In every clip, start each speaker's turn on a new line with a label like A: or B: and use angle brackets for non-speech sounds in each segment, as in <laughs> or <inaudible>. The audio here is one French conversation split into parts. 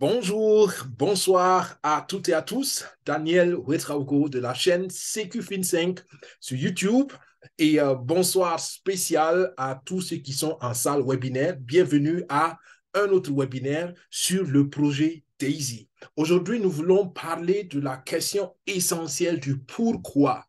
A: Bonjour, bonsoir à toutes et à tous. Daniel Wetraugo de la chaîne CQFin5 sur YouTube. Et euh, bonsoir spécial à tous ceux qui sont en salle webinaire. Bienvenue à un autre webinaire sur le projet Daisy. Aujourd'hui, nous voulons parler de la question essentielle du pourquoi.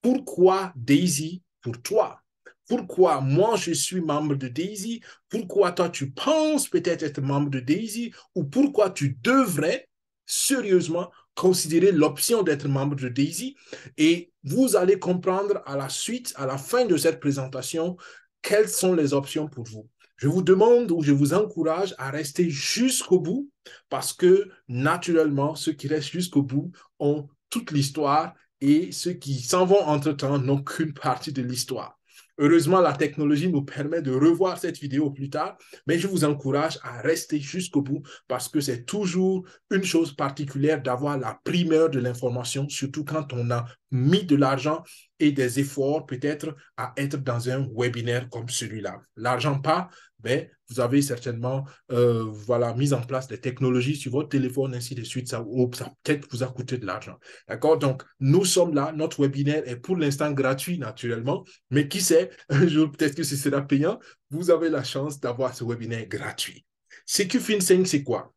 A: Pourquoi Daisy pour toi? pourquoi moi je suis membre de Daisy, pourquoi toi tu penses peut-être être membre de Daisy, ou pourquoi tu devrais sérieusement considérer l'option d'être membre de Daisy. Et vous allez comprendre à la suite, à la fin de cette présentation, quelles sont les options pour vous. Je vous demande ou je vous encourage à rester jusqu'au bout parce que naturellement, ceux qui restent jusqu'au bout ont toute l'histoire et ceux qui s'en vont entre-temps n'ont qu'une partie de l'histoire. Heureusement, la technologie nous permet de revoir cette vidéo plus tard, mais je vous encourage à rester jusqu'au bout parce que c'est toujours une chose particulière d'avoir la primeur de l'information, surtout quand on a mis de l'argent et des efforts peut-être à être dans un webinaire comme celui-là. L'argent pas, mais vous avez certainement euh, voilà, mis en place des technologies sur votre téléphone, ainsi de suite. Oh, ça, peut-être vous a coûté de l'argent. D'accord Donc, nous sommes là. Notre webinaire est pour l'instant gratuit, naturellement. Mais qui sait, <laughs> un jour, peut-être que ce sera payant. Vous avez la chance d'avoir ce webinaire gratuit. fin 5 c'est quoi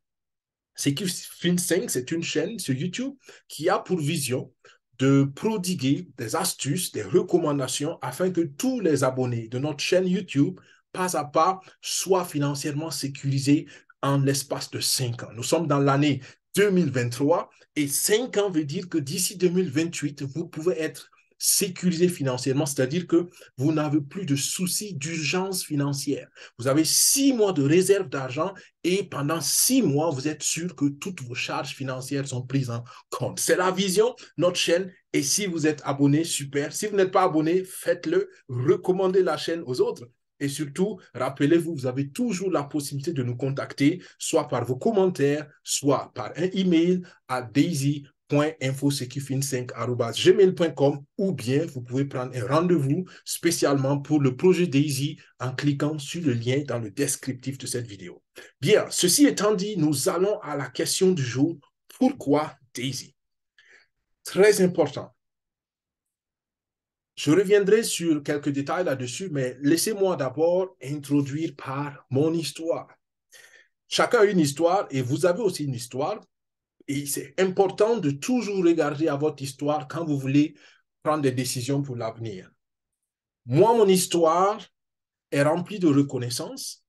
A: fin 5 c'est une chaîne sur YouTube qui a pour vision de prodiguer des astuces, des recommandations afin que tous les abonnés de notre chaîne YouTube pas à pas soit financièrement sécurisé en l'espace de cinq ans. Nous sommes dans l'année 2023 et cinq ans veut dire que d'ici 2028, vous pouvez être sécurisé financièrement, c'est-à-dire que vous n'avez plus de soucis d'urgence financière. Vous avez six mois de réserve d'argent et pendant six mois, vous êtes sûr que toutes vos charges financières sont prises en compte. C'est la vision, notre chaîne. Et si vous êtes abonné, super. Si vous n'êtes pas abonné, faites-le. Recommandez la chaîne aux autres. Et surtout, rappelez-vous, vous avez toujours la possibilité de nous contacter, soit par vos commentaires, soit par un email à daisy.infosecufin5.gmail.com ou bien vous pouvez prendre un rendez-vous spécialement pour le projet Daisy en cliquant sur le lien dans le descriptif de cette vidéo. Bien, ceci étant dit, nous allons à la question du jour. Pourquoi Daisy Très important. Je reviendrai sur quelques détails là-dessus, mais laissez-moi d'abord introduire par mon histoire. Chacun a une histoire et vous avez aussi une histoire. Et c'est important de toujours regarder à votre histoire quand vous voulez prendre des décisions pour l'avenir. Moi, mon histoire est remplie de reconnaissance,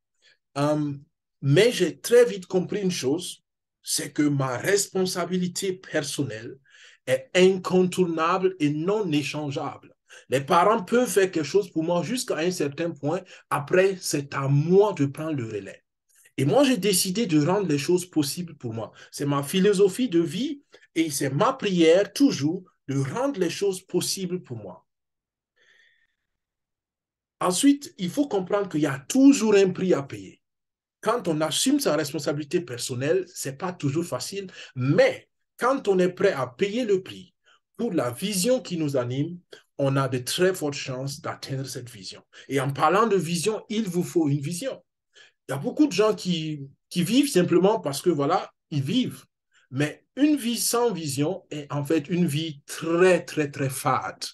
A: euh, mais j'ai très vite compris une chose, c'est que ma responsabilité personnelle est incontournable et non échangeable. Les parents peuvent faire quelque chose pour moi jusqu'à un certain point. Après, c'est à moi de prendre le relais. Et moi, j'ai décidé de rendre les choses possibles pour moi. C'est ma philosophie de vie et c'est ma prière toujours de rendre les choses possibles pour moi. Ensuite, il faut comprendre qu'il y a toujours un prix à payer. Quand on assume sa responsabilité personnelle, ce n'est pas toujours facile, mais quand on est prêt à payer le prix pour la vision qui nous anime, on a de très fortes chances d'atteindre cette vision. Et en parlant de vision, il vous faut une vision. Il y a beaucoup de gens qui, qui vivent simplement parce que, voilà, ils vivent. Mais une vie sans vision est en fait une vie très, très, très fade.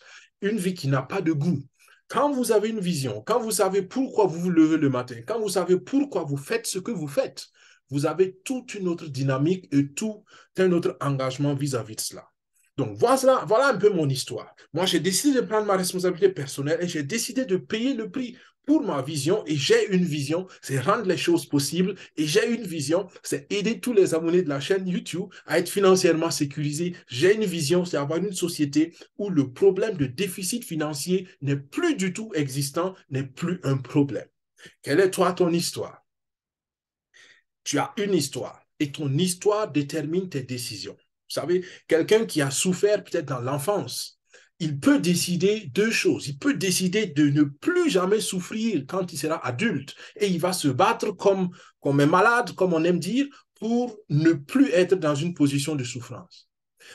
A: Une vie qui n'a pas de goût. Quand vous avez une vision, quand vous savez pourquoi vous vous levez le matin, quand vous savez pourquoi vous faites ce que vous faites, vous avez toute une autre dynamique et tout un autre engagement vis-à-vis -vis de cela. Donc voilà, voilà un peu mon histoire. Moi, j'ai décidé de prendre ma responsabilité personnelle et j'ai décidé de payer le prix pour ma vision et j'ai une vision, c'est rendre les choses possibles et j'ai une vision, c'est aider tous les abonnés de la chaîne YouTube à être financièrement sécurisés. J'ai une vision, c'est avoir une société où le problème de déficit financier n'est plus du tout existant, n'est plus un problème. Quelle est toi ton histoire Tu as une histoire et ton histoire détermine tes décisions. Vous savez, quelqu'un qui a souffert peut-être dans l'enfance, il peut décider deux choses. Il peut décider de ne plus jamais souffrir quand il sera adulte et il va se battre comme, comme un malade, comme on aime dire, pour ne plus être dans une position de souffrance.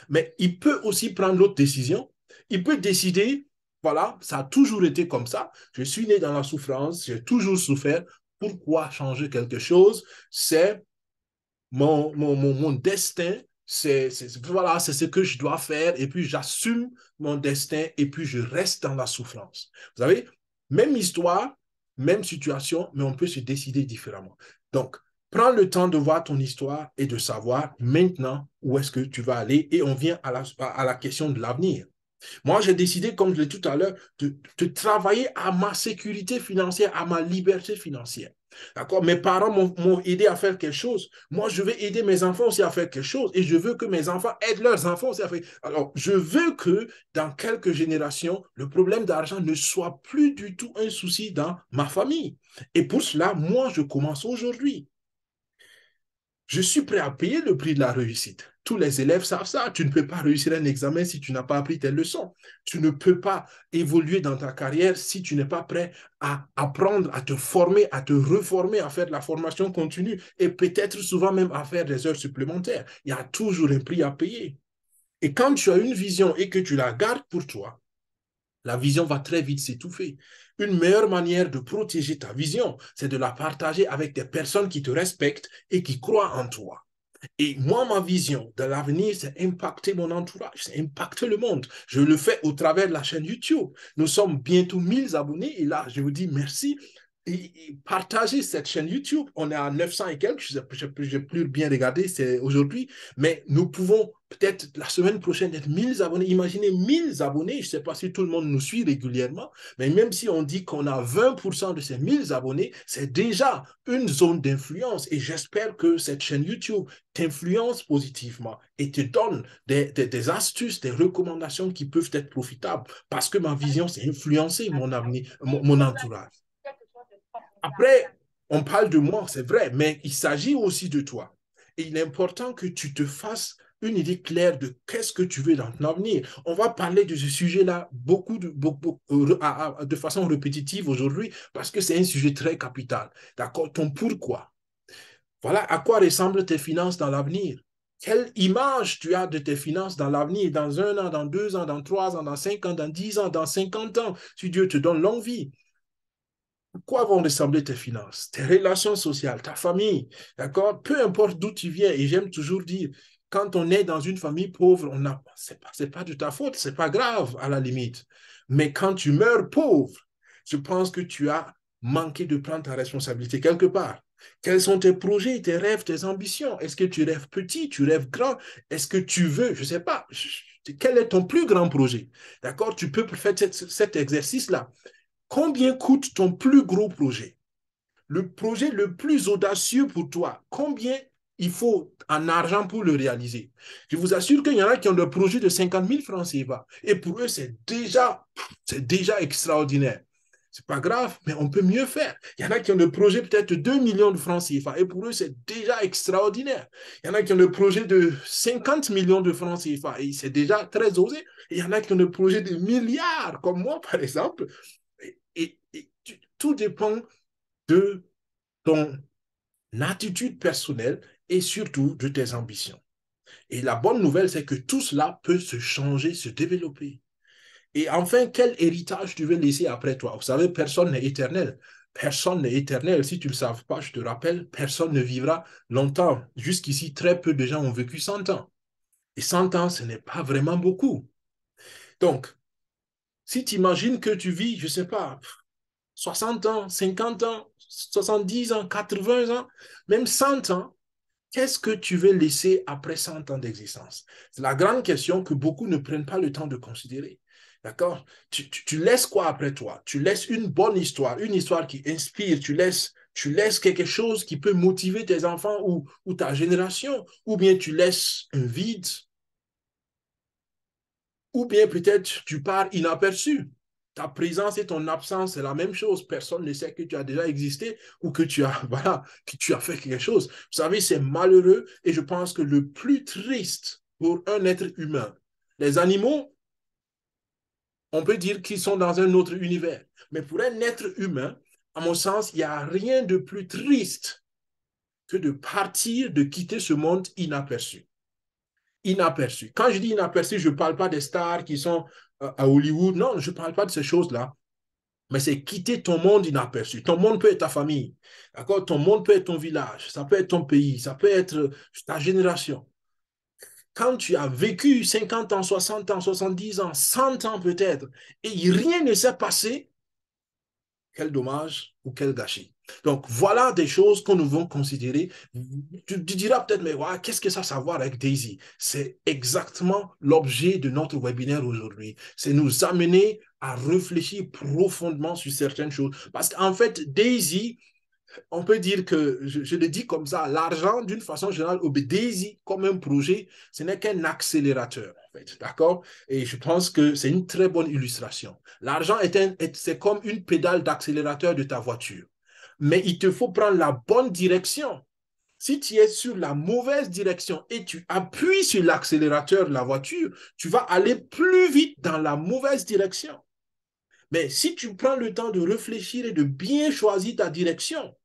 A: Mais il peut aussi prendre l'autre décision. Il peut décider, voilà, ça a toujours été comme ça. Je suis né dans la souffrance, j'ai toujours souffert. Pourquoi changer quelque chose C'est mon, mon, mon destin c'est voilà, c'est ce que je dois faire, et puis j'assume mon destin, et puis je reste dans la souffrance. Vous savez, même histoire, même situation, mais on peut se décider différemment. Donc, prends le temps de voir ton histoire et de savoir maintenant où est-ce que tu vas aller, et on vient à la, à la question de l'avenir. Moi, j'ai décidé, comme je l'ai dit tout à l'heure, de, de travailler à ma sécurité financière, à ma liberté financière. D'accord Mes parents m'ont aidé à faire quelque chose. Moi, je vais aider mes enfants aussi à faire quelque chose. Et je veux que mes enfants aident leurs enfants aussi à faire. Alors, je veux que dans quelques générations, le problème d'argent ne soit plus du tout un souci dans ma famille. Et pour cela, moi, je commence aujourd'hui. Je suis prêt à payer le prix de la réussite. Tous les élèves savent ça. Tu ne peux pas réussir un examen si tu n'as pas appris tes leçons. Tu ne peux pas évoluer dans ta carrière si tu n'es pas prêt à apprendre, à te former, à te reformer, à faire de la formation continue et peut-être souvent même à faire des heures supplémentaires. Il y a toujours un prix à payer. Et quand tu as une vision et que tu la gardes pour toi, la vision va très vite s'étouffer. Une meilleure manière de protéger ta vision, c'est de la partager avec des personnes qui te respectent et qui croient en toi. Et moi, ma vision de l'avenir, c'est impacter mon entourage, c'est impacter le monde. Je le fais au travers de la chaîne YouTube. Nous sommes bientôt 1000 abonnés et là, je vous dis merci. partagez cette chaîne YouTube. On est à 900 et quelques, je ne plus bien regarder, c'est aujourd'hui, mais nous pouvons peut-être la semaine prochaine d'être 1000 abonnés. Imaginez 1000 abonnés, je ne sais pas si tout le monde nous suit régulièrement, mais même si on dit qu'on a 20% de ces 1000 abonnés, c'est déjà une zone d'influence et j'espère que cette chaîne YouTube t'influence positivement et te donne des, astuces, des recommandations qui peuvent être profitables parce que ma vision, c'est influencer mon avenir, mon entourage. Après, on parle de moi, c'est vrai, mais il s'agit aussi de toi. Et il est important que tu te fasses une idée claire de qu'est-ce que tu veux dans ton avenir. On va parler de ce sujet-là beaucoup de, beaucoup, euh, de façon répétitive aujourd'hui parce que c'est un sujet très capital. D'accord Ton pourquoi. Voilà à quoi ressemblent tes finances dans l'avenir. Quelle image tu as de tes finances dans l'avenir, dans un an, dans deux ans, dans trois ans, dans cinq ans, dans dix ans, dans cinquante ans, si Dieu te donne longue vie. quoi vont ressembler tes finances, tes relations sociales, ta famille, d'accord Peu importe d'où tu viens, et j'aime toujours dire, quand on est dans une famille pauvre, on a, c'est pas, de ta faute, c'est pas grave à la limite. Mais quand tu meurs pauvre, je pense que tu as manqué de prendre ta responsabilité quelque part. Quels sont tes projets, tes rêves, tes ambitions Est-ce que tu rêves petit, tu rêves grand Est-ce que tu veux, je ne sais pas, quel est ton plus grand projet D'accord Tu peux faire cet exercice-là. Combien coûte ton plus gros projet Le projet le plus audacieux pour toi, combien il faut un argent pour le réaliser. Je vous assure qu'il y en a qui ont le projet de 50 000 francs CFA. Et pour eux, c'est déjà, c'est déjà extraordinaire. C'est pas grave, mais on peut mieux faire. Il y en a qui ont le projet peut-être 2 millions de francs CFA. Et pour eux, c'est déjà extraordinaire. Il y en a qui ont le projet de 50 millions de francs CFA. Et c'est déjà très osé. il y en a qui ont le projet de milliards, comme moi, par exemple. et tout dépend de ton attitude personnelle et surtout de tes ambitions. Et la bonne nouvelle, c'est que tout cela peut se changer, se développer. Et enfin, quel héritage tu veux laisser après toi Vous savez, personne n'est éternel. Personne n'est éternel. Si tu ne le savais pas, je te rappelle, personne ne vivra longtemps. Jusqu'ici, très peu de gens ont vécu 100 ans. Et 100 ans, ce n'est pas vraiment beaucoup. Donc, si tu imagines que tu vis, je ne sais pas, 60 ans, 50 ans, 70 ans, 80 ans, même 100 ans, Qu'est-ce que tu veux laisser après 100 ans d'existence C'est la grande question que beaucoup ne prennent pas le temps de considérer. D'accord tu, laisses quoi après toi Tu laisses une bonne histoire, une histoire qui inspire, tu laisses, tu laisses quelque chose qui peut motiver tes enfants ou ta génération, ou bien tu laisses un vide, ou bien peut-être tu pars inaperçu ta présence et ton absence, c'est la même chose. Personne ne sait que tu as déjà existé ou que tu as, <laughs> voilà, que tu as fait quelque chose. Vous savez, c'est malheureux et je pense que le plus triste pour un être humain, les animaux, on peut dire qu'ils sont dans un autre univers. Mais pour un être humain, à mon sens, il n'y a rien de plus triste que de partir, de quitter ce monde inaperçu inaperçu. Quand je dis inaperçu, je ne parle pas des stars qui sont à Hollywood. Non, je ne parle pas de ces choses-là. Mais c'est quitter ton monde inaperçu. Ton monde peut être ta famille, d'accord Ton monde peut être ton village, ça peut être ton pays, ça peut être euh, ta génération. Quand tu as vécu 50 ans, 60 ans, 70 ans, 100 ans peut-être, et rien ne s'est passé, quel dommage ou quel gâchis. Donc, voilà des choses que nous vont considérer. Tu, diras peut-être, mais qu'est-ce que ça a à voir avec Daisy C'est exactement l'objet de notre webinaire aujourd'hui. C'est nous amener à réfléchir profondément sur certaines choses. Parce qu'en fait, Daisy, on peut dire que, je, le dis comme ça, l'argent, d'une façon générale, au Daisy, comme un projet, ce n'est qu'un accélérateur, en fait, d'accord Et je pense que c'est une très bonne illustration. L'argent, est, c'est comme une pédale d'accélérateur de ta voiture mais il te faut prendre la bonne direction. Si tu es sur la mauvaise direction et tu appuies sur l'accélérateur de la voiture, tu vas aller plus vite dans la mauvaise direction. Mais si tu prends le temps de réfléchir et de bien choisir ta direction,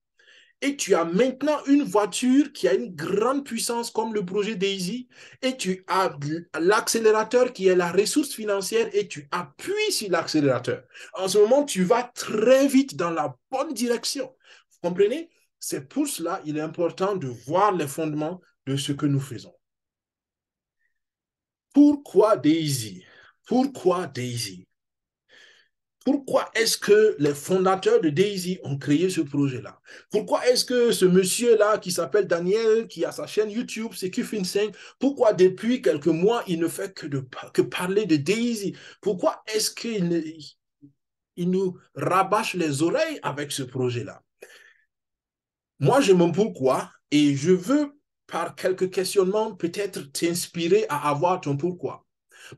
A: et tu as maintenant une voiture qui a une grande puissance comme le projet Daisy, et tu as l'accélérateur qui est la ressource financière, et tu appuies sur l'accélérateur. En ce moment, tu vas très vite dans la bonne direction comprenez C'est pour cela qu'il est important de voir les fondements de ce que nous faisons. Pourquoi Daisy Pourquoi Daisy pourquoi est-ce que les fondateurs de Daisy ont créé ce projet-là Pourquoi est-ce que ce monsieur-là qui s'appelle Daniel, qui a sa chaîne YouTube, c'est Singh, pourquoi depuis quelques mois, il ne fait que, que parler de Daisy Pourquoi est-ce qu'il il nous rabâche les oreilles avec ce projet-là moi, je mon pourquoi et je veux, par quelques questionnements, peut-être t'inspirer à avoir ton pourquoi.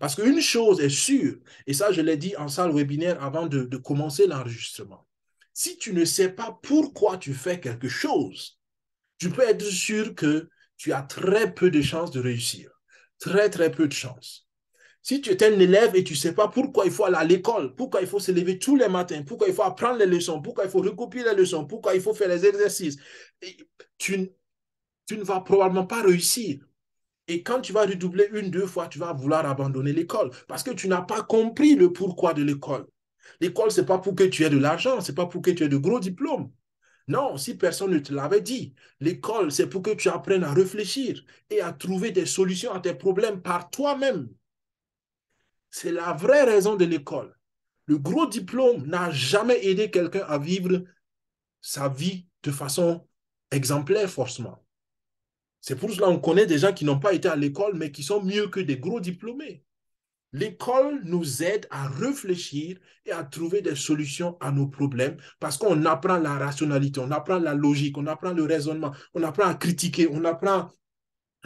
A: Parce qu'une chose est sûre, et ça, je l'ai dit en salle webinaire avant de commencer l'enregistrement. Si tu ne sais pas pourquoi tu fais quelque chose, tu peux être sûr que tu as très peu de chances de réussir. Très, très peu de chances. Si tu es un élève et tu ne sais pas pourquoi il faut aller à l'école, pourquoi il faut se lever tous les matins, pourquoi il faut apprendre les leçons, pourquoi il faut recopier les leçons, pourquoi il faut faire les exercices, tu, tu ne vas probablement pas réussir. Et quand tu vas redoubler une, deux fois, tu vas vouloir abandonner l'école parce que tu n'as pas compris le pourquoi de l'école. L'école, ce n'est pas pour que tu aies de l'argent, ce n'est pas pour que tu aies de gros diplômes. Non, si personne ne te l'avait dit, l'école, c'est pour que tu apprennes à réfléchir et à trouver des solutions à tes problèmes par toi-même. C'est la vraie raison de l'école. Le gros diplôme n'a jamais aidé quelqu'un à vivre sa vie de façon exemplaire, forcément. C'est pour cela qu'on connaît des gens qui n'ont pas été à l'école, mais qui sont mieux que des gros diplômés. L'école nous aide à réfléchir et à trouver des solutions à nos problèmes parce qu'on apprend la rationalité, on apprend la logique, on apprend le raisonnement, on apprend à critiquer, on apprend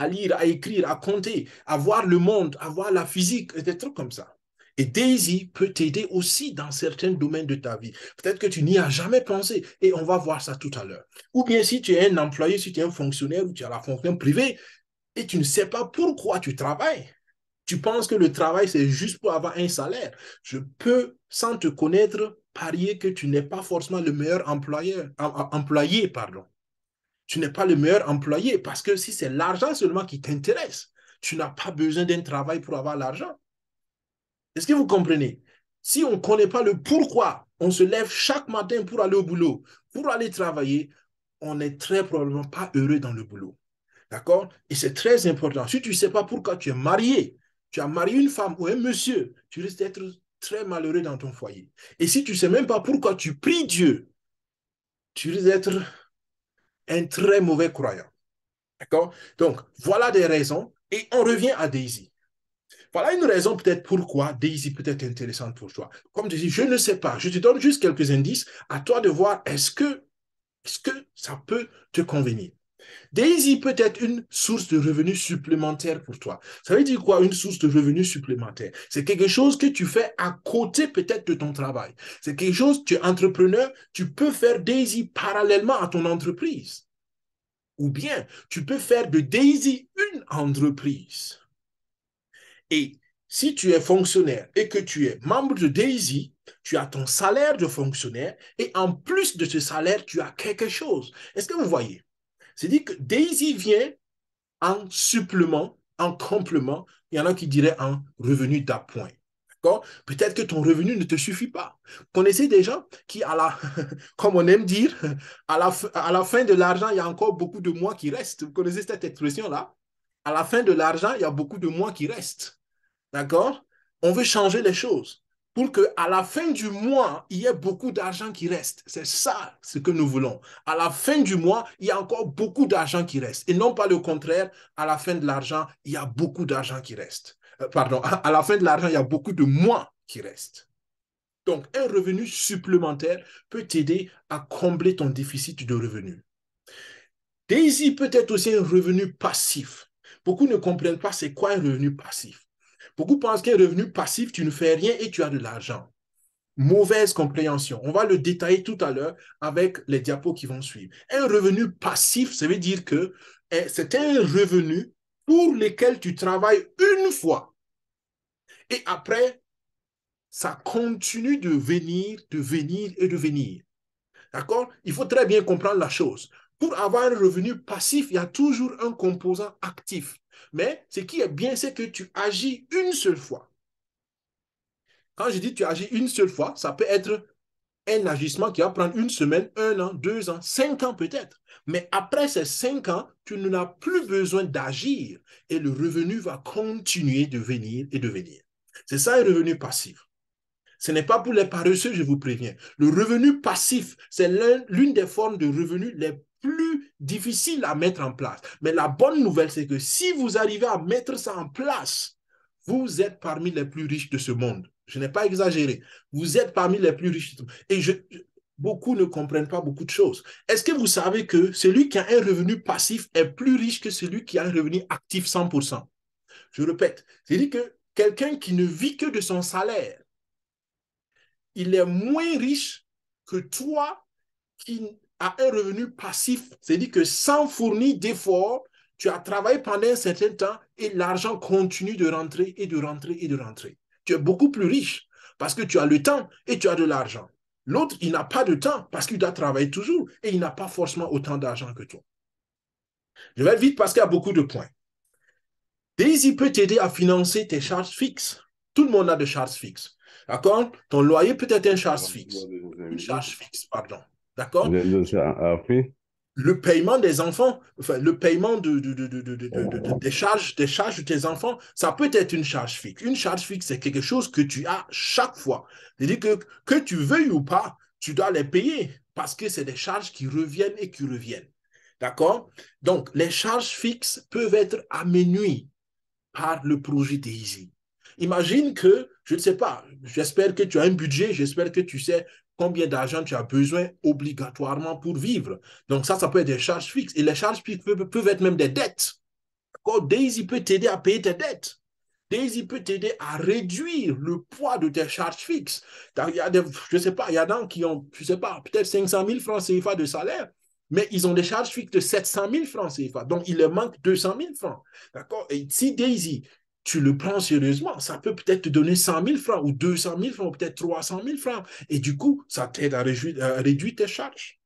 A: à lire, à écrire, à compter, à voir le monde, à voir la physique, des trucs comme ça. Et Daisy peut t'aider aussi dans certains domaines de ta vie. Peut-être que tu n'y as jamais pensé et on va voir ça tout à l'heure. Ou bien si tu es un employé, si tu es un fonctionnaire ou tu as la fonction privée et tu ne sais pas pourquoi tu travailles. Tu penses que le travail, c'est juste pour avoir un salaire. Je peux, sans te connaître, parier que tu n'es pas forcément le meilleur employeur, employé. Pardon tu n'es pas le meilleur employé parce que si c'est l'argent seulement qui t'intéresse, tu n'as pas besoin d'un travail pour avoir l'argent. Est-ce que vous comprenez Si on ne connaît pas le pourquoi, on se lève chaque matin pour aller au boulot, pour aller travailler, on n'est très probablement pas heureux dans le boulot. D'accord Et c'est très important. Si tu ne sais pas pourquoi tu es marié, tu as marié une femme ou un monsieur, tu risques d'être très malheureux dans ton foyer. Et si tu ne sais même pas pourquoi tu pries Dieu, tu risques d'être un très mauvais croyant. D'accord Donc, voilà des raisons. Et on revient à Daisy. Voilà une raison peut-être pourquoi Daisy peut être intéressante pour toi. Comme tu dis, je ne sais pas. Je te donne juste quelques indices. À toi de voir est-ce que, est -ce que ça peut te convenir. Daisy peut être une source de revenus supplémentaires pour toi. Ça veut dire quoi une source de revenus supplémentaires C'est quelque chose que tu fais à côté peut-être de ton travail. C'est quelque chose, tu es entrepreneur, tu peux faire Daisy parallèlement à ton entreprise. Ou bien, tu peux faire de Daisy une entreprise. Et si tu es fonctionnaire et que tu es membre de Daisy, tu as ton salaire de fonctionnaire et en plus de ce salaire, tu as quelque chose. Est-ce que vous voyez c'est dit que Daisy vient en supplément, en complément. Il y en a qui diraient en revenu d'appoint. Peut-être que ton revenu ne te suffit pas. Connaissez des gens qui, à la, <laughs> comme on aime dire, à la, à la fin de l'argent, il y a encore beaucoup de mois qui restent. Vous connaissez cette expression-là À la fin de l'argent, il y a beaucoup de mois qui restent. D'accord On veut changer les choses pour que à la fin du mois, il y ait beaucoup d'argent qui reste. C'est ça ce que nous voulons. À la fin du mois, il y a encore beaucoup d'argent qui reste. Et non pas le contraire, à la fin de l'argent, il y a beaucoup d'argent qui reste. Euh, pardon, à la fin de l'argent, il y a beaucoup de mois qui restent. Donc, un revenu supplémentaire peut t'aider à combler ton déficit de revenus. Daisy peut être aussi un revenu passif. Beaucoup ne comprennent pas c'est quoi un revenu passif. Beaucoup pensent qu'un revenu passif, tu ne fais rien et tu as de l'argent. Mauvaise compréhension. On va le détailler tout à l'heure avec les diapos qui vont suivre. Un revenu passif, ça veut dire que eh, c'est un revenu pour lequel tu travailles une fois. Et après, ça continue de venir, de venir et de venir. D'accord Il faut très bien comprendre la chose. Pour avoir un revenu passif, il y a toujours un composant actif. Mais ce qui est bien, c'est que tu agis une seule fois. Quand je dis tu agis une seule fois, ça peut être un agissement qui va prendre une semaine, un an, deux ans, cinq ans peut-être. Mais après ces cinq ans, tu n'as plus besoin d'agir et le revenu va continuer de venir et de venir. C'est ça un revenu passif. Ce n'est pas pour les paresseux, je vous préviens. Le revenu passif, c'est l'une des formes de revenus les plus difficile à mettre en place. Mais la bonne nouvelle, c'est que si vous arrivez à mettre ça en place, vous êtes parmi les plus riches de ce monde. Je n'ai pas exagéré. Vous êtes parmi les plus riches. Et je, beaucoup ne comprennent pas beaucoup de choses. Est-ce que vous savez que celui qui a un revenu passif est plus riche que celui qui a un revenu actif 100% Je répète, c'est-à-dire que quelqu'un qui ne vit que de son salaire, il est moins riche que toi qui à un revenu passif. C'est-à-dire que sans fournir d'efforts, tu as travaillé pendant un certain temps et l'argent continue de rentrer et de rentrer et de rentrer. Tu es beaucoup plus riche parce que tu as le temps et tu as de l'argent. L'autre, il n'a pas de temps parce qu'il doit travailler toujours et il n'a pas forcément autant d'argent que toi. Je vais vite parce qu'il y a beaucoup de points. Daisy peut t'aider à financer tes charges fixes. Tout le monde a des charges fixes. D'accord Ton loyer peut être une charge fixe. Une charge fixe, pardon. D'accord le paiement des enfants, enfin, le paiement de, des, charges, des charges de tes enfants, ça peut être une charge fixe. Une charge fixe, c'est quelque chose que tu as chaque fois. C'est-à-dire que, que tu veuilles ou pas, tu dois les payer parce que c'est des charges qui reviennent et qui reviennent. D'accord Donc, les charges fixes peuvent être aménuies par le projet Isi. Imagine que, je ne sais pas, j'espère que tu as un budget, j'espère que tu sais combien d'argent tu as besoin obligatoirement pour vivre. Donc ça, ça peut être des charges fixes. Et les charges fixes peuvent, être même des dettes. Daisy peut t'aider à payer tes dettes. Daisy peut t'aider à réduire le poids de tes charges fixes. Il y a des, je sais pas, il y en a qui ont, je sais pas, peut-être 500 000 francs CFA de salaire, mais ils ont des charges fixes de 700 000 francs CFA. Donc, il leur manque 200 000 francs. D'accord? Et si Daisy tu le prends sérieusement, ça peut peut-être te donner 100 000 francs ou 200 000 francs ou peut-être 300 000 francs. Et du coup, ça t'aide à, réduire tes charges.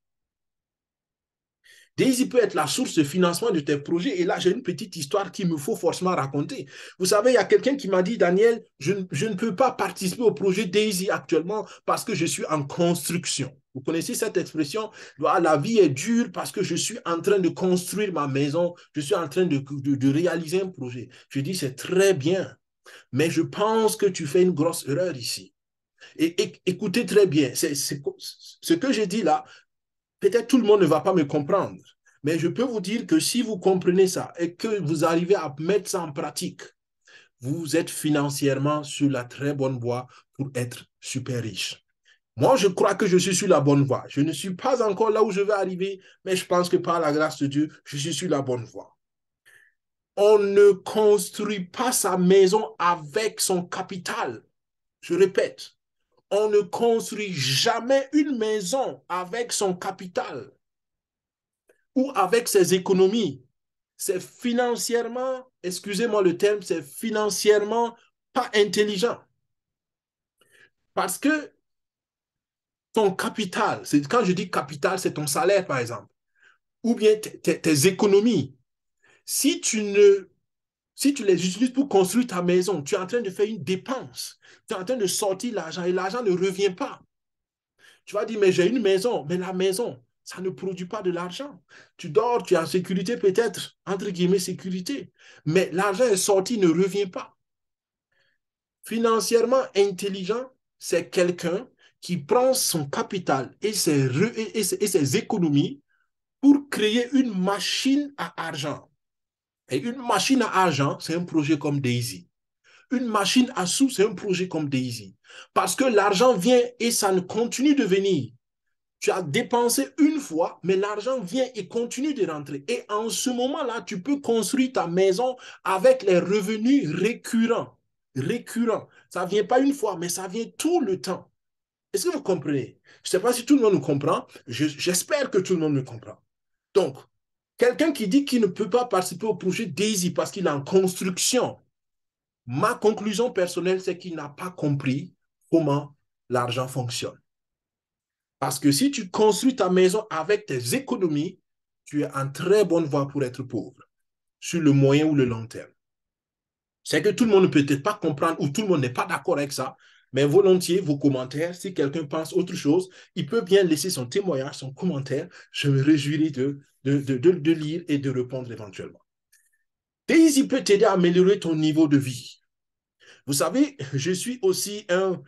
A: Daisy peut être la source de financement de tes projets. Et là, j'ai une petite histoire qu'il me faut forcément raconter. Vous savez, il y a quelqu'un qui m'a dit, Daniel, je ne peux pas participer au projet Daisy actuellement parce que je suis en construction. Vous connaissez cette expression La vie est dure parce que je suis en train de construire ma maison, je suis en train de, réaliser un projet. Je dis, c'est très bien, mais je pense que tu fais une grosse erreur ici. Et, écoutez très bien, ce que j'ai dit là, peut-être tout le monde ne va pas me comprendre, mais je peux vous dire que si vous comprenez ça et que vous arrivez à mettre ça en pratique, vous êtes financièrement sur la très bonne voie pour être super riche. Moi, je crois que je suis sur la bonne voie. Je ne suis pas encore là où je vais arriver, mais je pense que par la grâce de Dieu, je suis sur la bonne voie. On ne construit pas sa maison avec son capital. Je répète, on ne construit jamais une maison avec son capital ou avec ses économies. C'est financièrement, excusez-moi le terme, c'est financièrement pas intelligent. Parce que ton capital, quand je dis capital, c'est ton salaire, par exemple, ou bien tes économies. Si tu ne si tu les utilises pour construire ta maison, tu es en train de faire une dépense. Tu es en train de sortir l'argent et l'argent ne revient pas. Tu vas dire, mais j'ai une maison, mais la maison, ça ne produit pas de l'argent. Tu dors, tu es en sécurité peut-être, entre guillemets sécurité, mais l'argent est sorti, ne revient pas. Financièrement intelligent, c'est quelqu'un qui prend son capital et ses, et économies pour créer une machine à argent. Et une machine à argent, c'est un projet comme Daisy. Une machine à sous, c'est un projet comme Daisy. Parce que l'argent vient et ça ne continue de venir. Tu as dépensé une fois, mais l'argent vient et continue de rentrer. Et en ce moment-là, tu peux construire ta maison avec les revenus récurrents. Récurrents. Ça ne vient pas une fois, mais ça vient tout le temps. Est-ce que vous comprenez Je ne sais pas si tout le monde nous comprend. J'espère que tout le monde nous comprend. Donc, quelqu'un qui dit qu'il ne peut pas participer au projet Daisy parce qu'il est en construction, ma conclusion personnelle, c'est qu'il n'a pas compris comment l'argent fonctionne. Parce que si tu construis ta maison avec tes économies, tu es en très bonne voie pour être pauvre sur le moyen ou le long terme. C'est que tout le monde ne peut peut-être pas comprendre ou tout le monde n'est pas d'accord avec ça, mais volontiers, vos commentaires, si quelqu'un pense autre chose, il peut bien laisser son témoignage, son commentaire. Je me réjouirai de, de, lire et de répondre éventuellement. Daisy peut t'aider à améliorer ton niveau de vie. Vous savez, je suis aussi un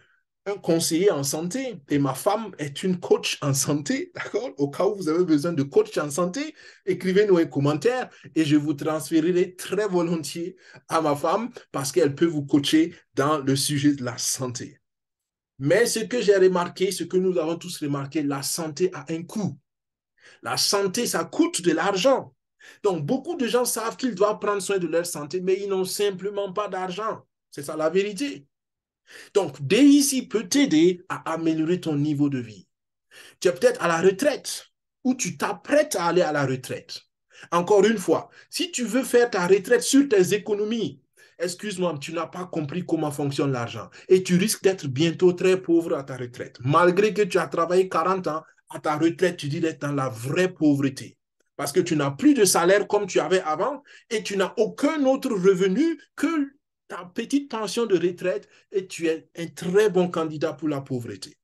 A: un conseiller en santé et ma femme est une coach en santé, <laughs> d'accord Au cas où vous avez besoin de coach en santé, écrivez-nous un commentaire et je vous transférerai très volontiers à ma femme parce qu'elle peut vous coacher dans le sujet de la santé. Mais ce que j'ai remarqué, ce que nous avons tous remarqué, la santé a un coût. La santé, ça coûte de l'argent. Donc, beaucoup de gens savent qu'ils doivent prendre soin de leur santé, mais ils n'ont simplement pas d'argent. C'est ça la vérité. Donc, DIC peut t'aider à améliorer ton niveau de vie. Tu es peut-être à la retraite ou tu t'apprêtes à aller à la retraite. Encore une fois, si tu veux faire ta retraite sur tes économies, excuse-moi, tu n'as pas compris comment fonctionne l'argent et tu risques d'être bientôt très pauvre à ta retraite. Malgré que tu as travaillé 40 ans, à ta retraite, tu dis d'être dans la vraie pauvreté parce que tu n'as plus de salaire comme tu avais avant et tu n'as aucun autre revenu que ta petite pension de retraite et tu es un très bon candidat pour la pauvreté.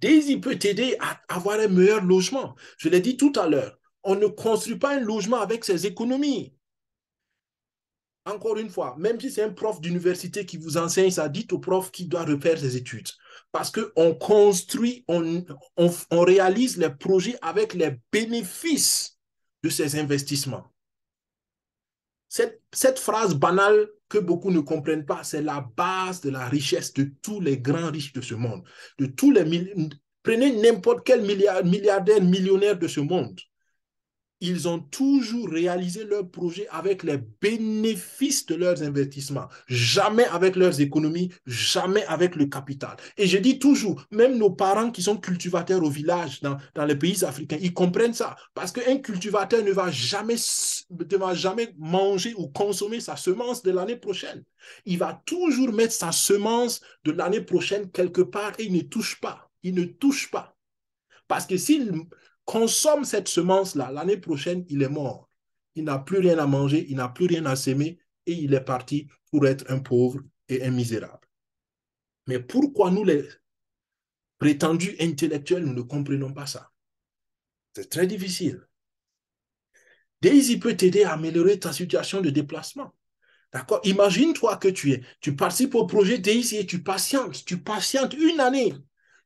A: Daisy peut t'aider à avoir un meilleur logement. Je l'ai dit tout à l'heure, on ne construit pas un logement avec ses économies. Encore une fois, même si c'est un prof d'université qui vous enseigne ça, dit au prof qu'il doit refaire ses études. Parce qu'on construit, on, on réalise les projets avec les bénéfices de ses investissements. Cette, phrase banale que beaucoup ne comprennent pas, c'est la base de la richesse de tous les grands riches de ce monde, de tous les Prenez n'importe quel milliardaire, millionnaire de ce monde ils ont toujours réalisé leurs projets avec les bénéfices de leurs investissements, jamais avec leurs économies, jamais avec le capital. Et je dis toujours, même nos parents qui sont cultivateurs au village dans, les pays africains, ils comprennent ça. Parce qu'un cultivateur ne va, jamais, ne va jamais manger ou consommer sa semence de l'année prochaine. Il va toujours mettre sa semence de l'année prochaine quelque part et il ne touche pas. Il ne touche pas. Parce que s'il consomme cette semence-là, l'année prochaine, il est mort. Il n'a plus rien à manger, il n'a plus rien à s'aimer et il est parti pour être un pauvre et un misérable. Mais pourquoi nous, les prétendus intellectuels, nous ne comprenons pas ça C'est très difficile. Daisy peut t'aider à améliorer ta situation de déplacement. D'accord Imagine-toi que tu es, tu participes au projet Daisy et tu patientes, tu patientes une année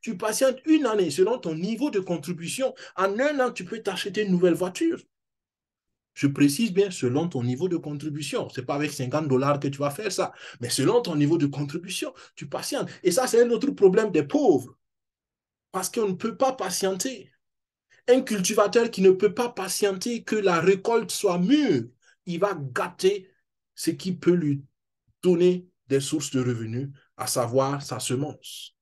A: tu patientes une année selon ton niveau de contribution. En un an, tu peux t'acheter une nouvelle voiture. Je précise bien selon ton niveau de contribution. Ce n'est pas avec 50 dollars que tu vas faire ça, mais selon ton niveau de contribution, tu patientes. Et ça, c'est un autre problème des pauvres. Parce qu'on ne peut pas patienter. Un cultivateur qui ne peut pas patienter que la récolte soit mûre, il va gâter ce qui peut lui donner des sources de revenus, à savoir sa semence.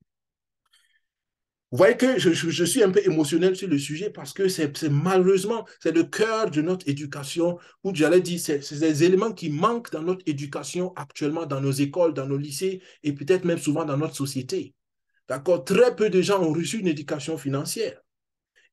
A: Vous voyez que je, suis un peu émotionnel sur le sujet parce que c'est malheureusement, c'est le cœur de notre éducation, ou j'allais dire, c'est des éléments qui manquent dans notre éducation actuellement, dans nos écoles, dans nos lycées et peut-être même souvent dans notre société. D'accord Très peu de gens ont reçu une éducation financière.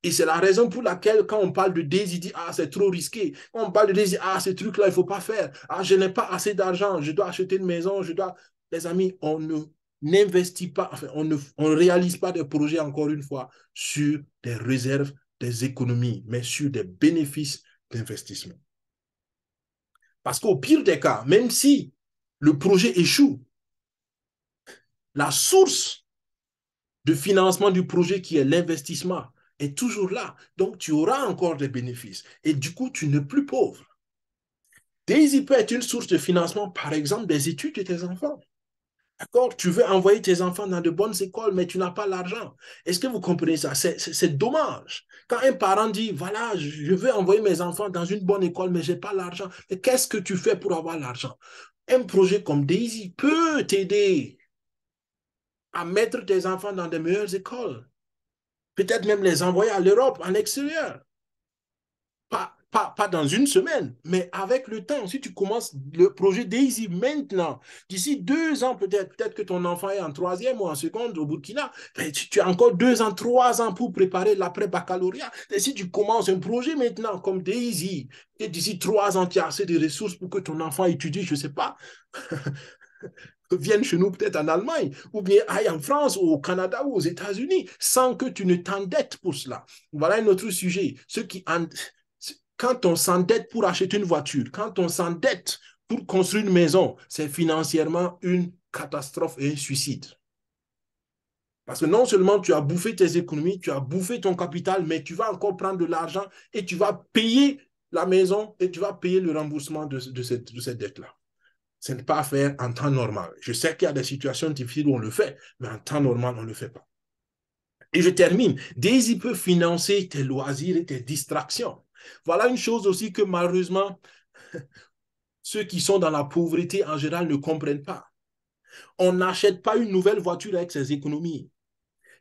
A: Et c'est la raison pour laquelle, quand on parle de désir, ah, c'est trop risqué. Quand on parle de désir, ah, ce truc-là, il ne faut pas faire. Ah, je n'ai pas assez d'argent, je dois acheter une maison, je dois. Les amis, on ne n'investit pas, enfin, on ne réalise pas des projets, encore une fois, sur des réserves des économies, mais sur des bénéfices d'investissement. Parce qu'au pire des cas, même si le projet échoue, la source de financement du projet qui est l'investissement est toujours là. Donc, tu auras encore des bénéfices. Et du coup, tu n'es plus pauvre. Daisy peut être une source de financement, par exemple, des études de tes enfants. D'accord Tu veux envoyer tes enfants dans de bonnes écoles, mais tu n'as pas l'argent. Est-ce que vous comprenez ça C'est dommage. Quand un parent dit, voilà, je veux envoyer mes enfants dans une bonne école, mais je n'ai pas l'argent, qu'est-ce que tu fais pour avoir l'argent Un projet comme Daisy peut t'aider à mettre tes enfants dans de meilleures écoles. Peut-être même les envoyer à l'Europe, en extérieur pas, pas dans une semaine, mais avec le temps. Si tu commences le projet Daisy maintenant, d'ici deux ans peut-être, peut-être que ton enfant est en troisième ou en seconde au Burkina, tu, as encore deux ans, trois ans pour préparer l'après-baccalauréat. Et si tu commences un projet maintenant comme Daisy, et d'ici trois ans, tu as assez de ressources pour que ton enfant étudie, je ne sais pas. <laughs> vienne chez nous peut-être en Allemagne, ou bien aille en France, ou au Canada, ou aux États-Unis, sans que tu ne t'endettes pour cela. Voilà un autre sujet. Ceux qui, quand on s'endette pour acheter une voiture, quand on s'endette pour construire une maison, c'est financièrement une catastrophe et un suicide. Parce que non seulement tu as bouffé tes économies, tu as bouffé ton capital, mais tu vas encore prendre de l'argent et tu vas payer la maison et tu vas payer le remboursement de, cette, dette-là. Ce n'est pas à faire en temps normal. Je sais qu'il y a des situations difficiles où on le fait, mais en temps normal, on ne le fait pas. Et je termine. Daisy peut financer tes loisirs et tes distractions. Voilà une chose aussi que malheureusement, <laughs> ceux qui sont dans la pauvreté en général ne comprennent pas. On n'achète pas une nouvelle voiture avec ses économies.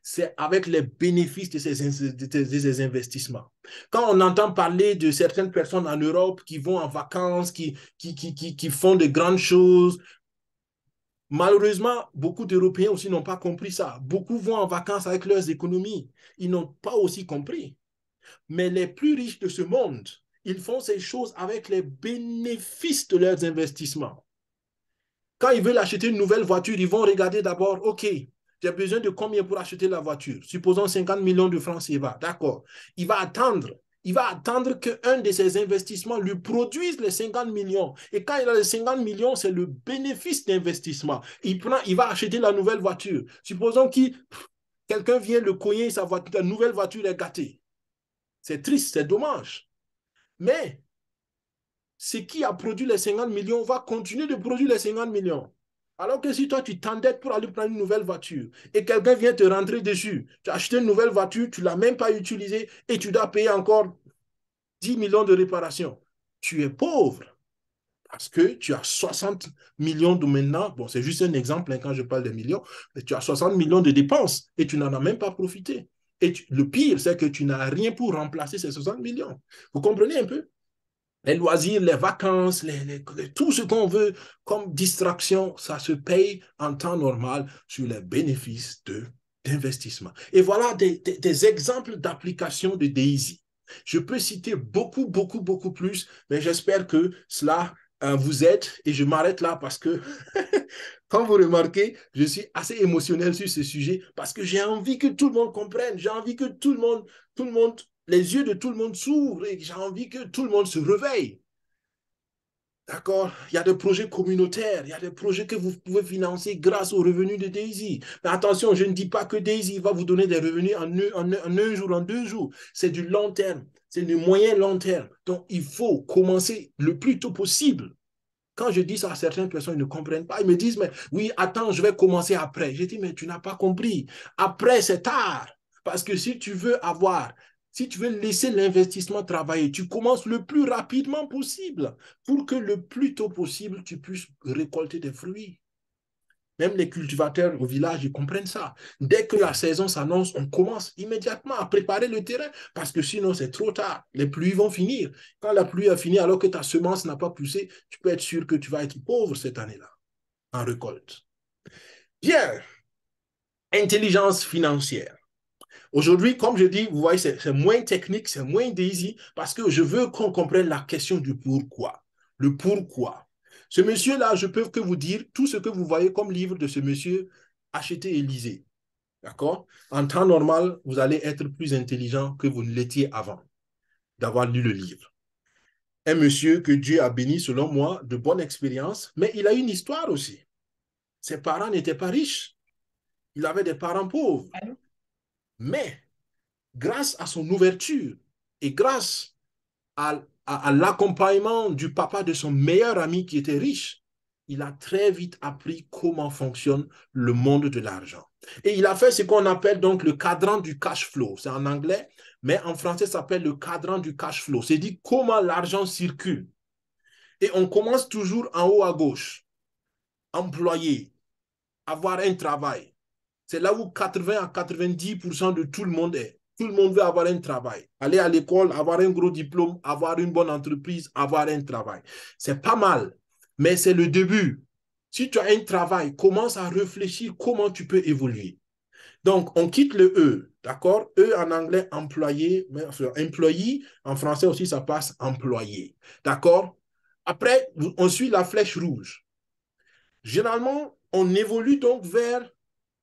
A: C'est avec les bénéfices de ces, investissements. Quand on entend parler de certaines personnes en Europe qui vont en vacances, qui, qui, qui, qui font de grandes choses, malheureusement, beaucoup d'Européens aussi n'ont pas compris ça. Beaucoup vont en vacances avec leurs économies. Ils n'ont pas aussi compris. Mais les plus riches de ce monde, ils font ces choses avec les bénéfices de leurs investissements. Quand ils veulent acheter une nouvelle voiture, ils vont regarder d'abord, OK, j'ai besoin de combien pour acheter la voiture Supposons 50 millions de francs va, D'accord. Il va attendre. Il va attendre qu'un de ses investissements lui produise les 50 millions. Et quand il a les 50 millions, c'est le bénéfice d'investissement. Il prend, il va acheter la nouvelle voiture. Supposons que quelqu'un vient le cogner, sa, la nouvelle voiture est gâtée. C'est triste, c'est dommage. Mais ce qui a produit les 50 millions va continuer de produire les 50 millions. Alors que si toi, tu t'endettes pour aller prendre une nouvelle voiture et quelqu'un vient te rentrer dessus, tu as acheté une nouvelle voiture, tu ne l'as même pas utilisée et tu dois payer encore 10 millions de réparations. Tu es pauvre parce que tu as 60 millions de maintenant. Bon, c'est juste un exemple hein, quand je parle de millions, mais tu as 60 millions de dépenses et tu n'en as même pas profité. Et le pire, c'est que tu n'as rien pour remplacer ces 60 millions. Vous comprenez un peu Les loisirs, les vacances, les, tout ce qu'on veut comme distraction, ça se paye en temps normal sur les bénéfices de d'investissement. Et voilà des, des, exemples d'application de Daisy. Je peux citer beaucoup, beaucoup, beaucoup plus, mais j'espère que cela euh, vous aide. Et je m'arrête là parce que <laughs> Quand vous remarquez, je suis assez émotionnel sur ce sujet parce que j'ai envie que tout le monde comprenne, j'ai envie que tout le monde, tout le monde, les yeux de tout le monde s'ouvrent et j'ai envie que tout le monde se réveille. D'accord Il y a des projets communautaires, il y a des projets que vous pouvez financer grâce aux revenus de Daisy. Mais attention, je ne dis pas que Daisy va vous donner des revenus en, en un jour, en deux jours. C'est du long terme, c'est du moyen long terme. Donc, il faut commencer le plus tôt possible quand je dis ça à certaines personnes, ils ne comprennent pas. Ils me disent, mais oui, attends, je vais commencer après. Je dis, mais tu n'as pas compris. Après, c'est tard. Parce que si tu veux avoir, si tu veux laisser l'investissement travailler, tu commences le plus rapidement possible pour que le plus tôt possible, tu puisses récolter des fruits. Même les cultivateurs au village, ils comprennent ça. Dès que la saison s'annonce, on commence immédiatement à préparer le terrain parce que sinon, c'est trop tard. Les pluies vont finir. Quand la pluie a fini alors que ta semence n'a pas poussé, tu peux être sûr que tu vas être pauvre cette année-là en récolte. Bien, intelligence financière. Aujourd'hui, comme je dis, vous voyez, c'est moins technique, c'est moins easy parce que je veux qu'on comprenne la question du pourquoi. Le pourquoi. Ce monsieur-là, je peux que vous dire, tout ce que vous voyez comme livre de ce monsieur, achetez et lisez. D'accord En temps normal, vous allez être plus intelligent que vous ne l'étiez avant d'avoir lu le livre. Un monsieur que Dieu a béni, selon moi, de bonne expérience, mais il a une histoire aussi. Ses parents n'étaient pas riches. Il avait des parents pauvres. Ah mais grâce à son ouverture et grâce à à, l'accompagnement du papa de son meilleur ami qui était riche, il a très vite appris comment fonctionne le monde de l'argent. Et il a fait ce qu'on appelle donc le cadran du cash flow. C'est en anglais, mais en français, ça s'appelle le cadran du cash flow. C'est dit comment l'argent circule. Et on commence toujours en haut à gauche. Employé, avoir un travail. C'est là où 80 à 90% de tout le monde est. Tout le monde veut avoir un travail. Aller à l'école, avoir un gros diplôme, avoir une bonne entreprise, avoir un travail. C'est pas mal, mais c'est le début. Si tu as un travail, commence à réfléchir comment tu peux évoluer. Donc, on quitte le E, d'accord E en anglais, employé, employé, en français aussi, ça passe employé, d'accord Après, on suit la flèche rouge. Généralement, on évolue donc vers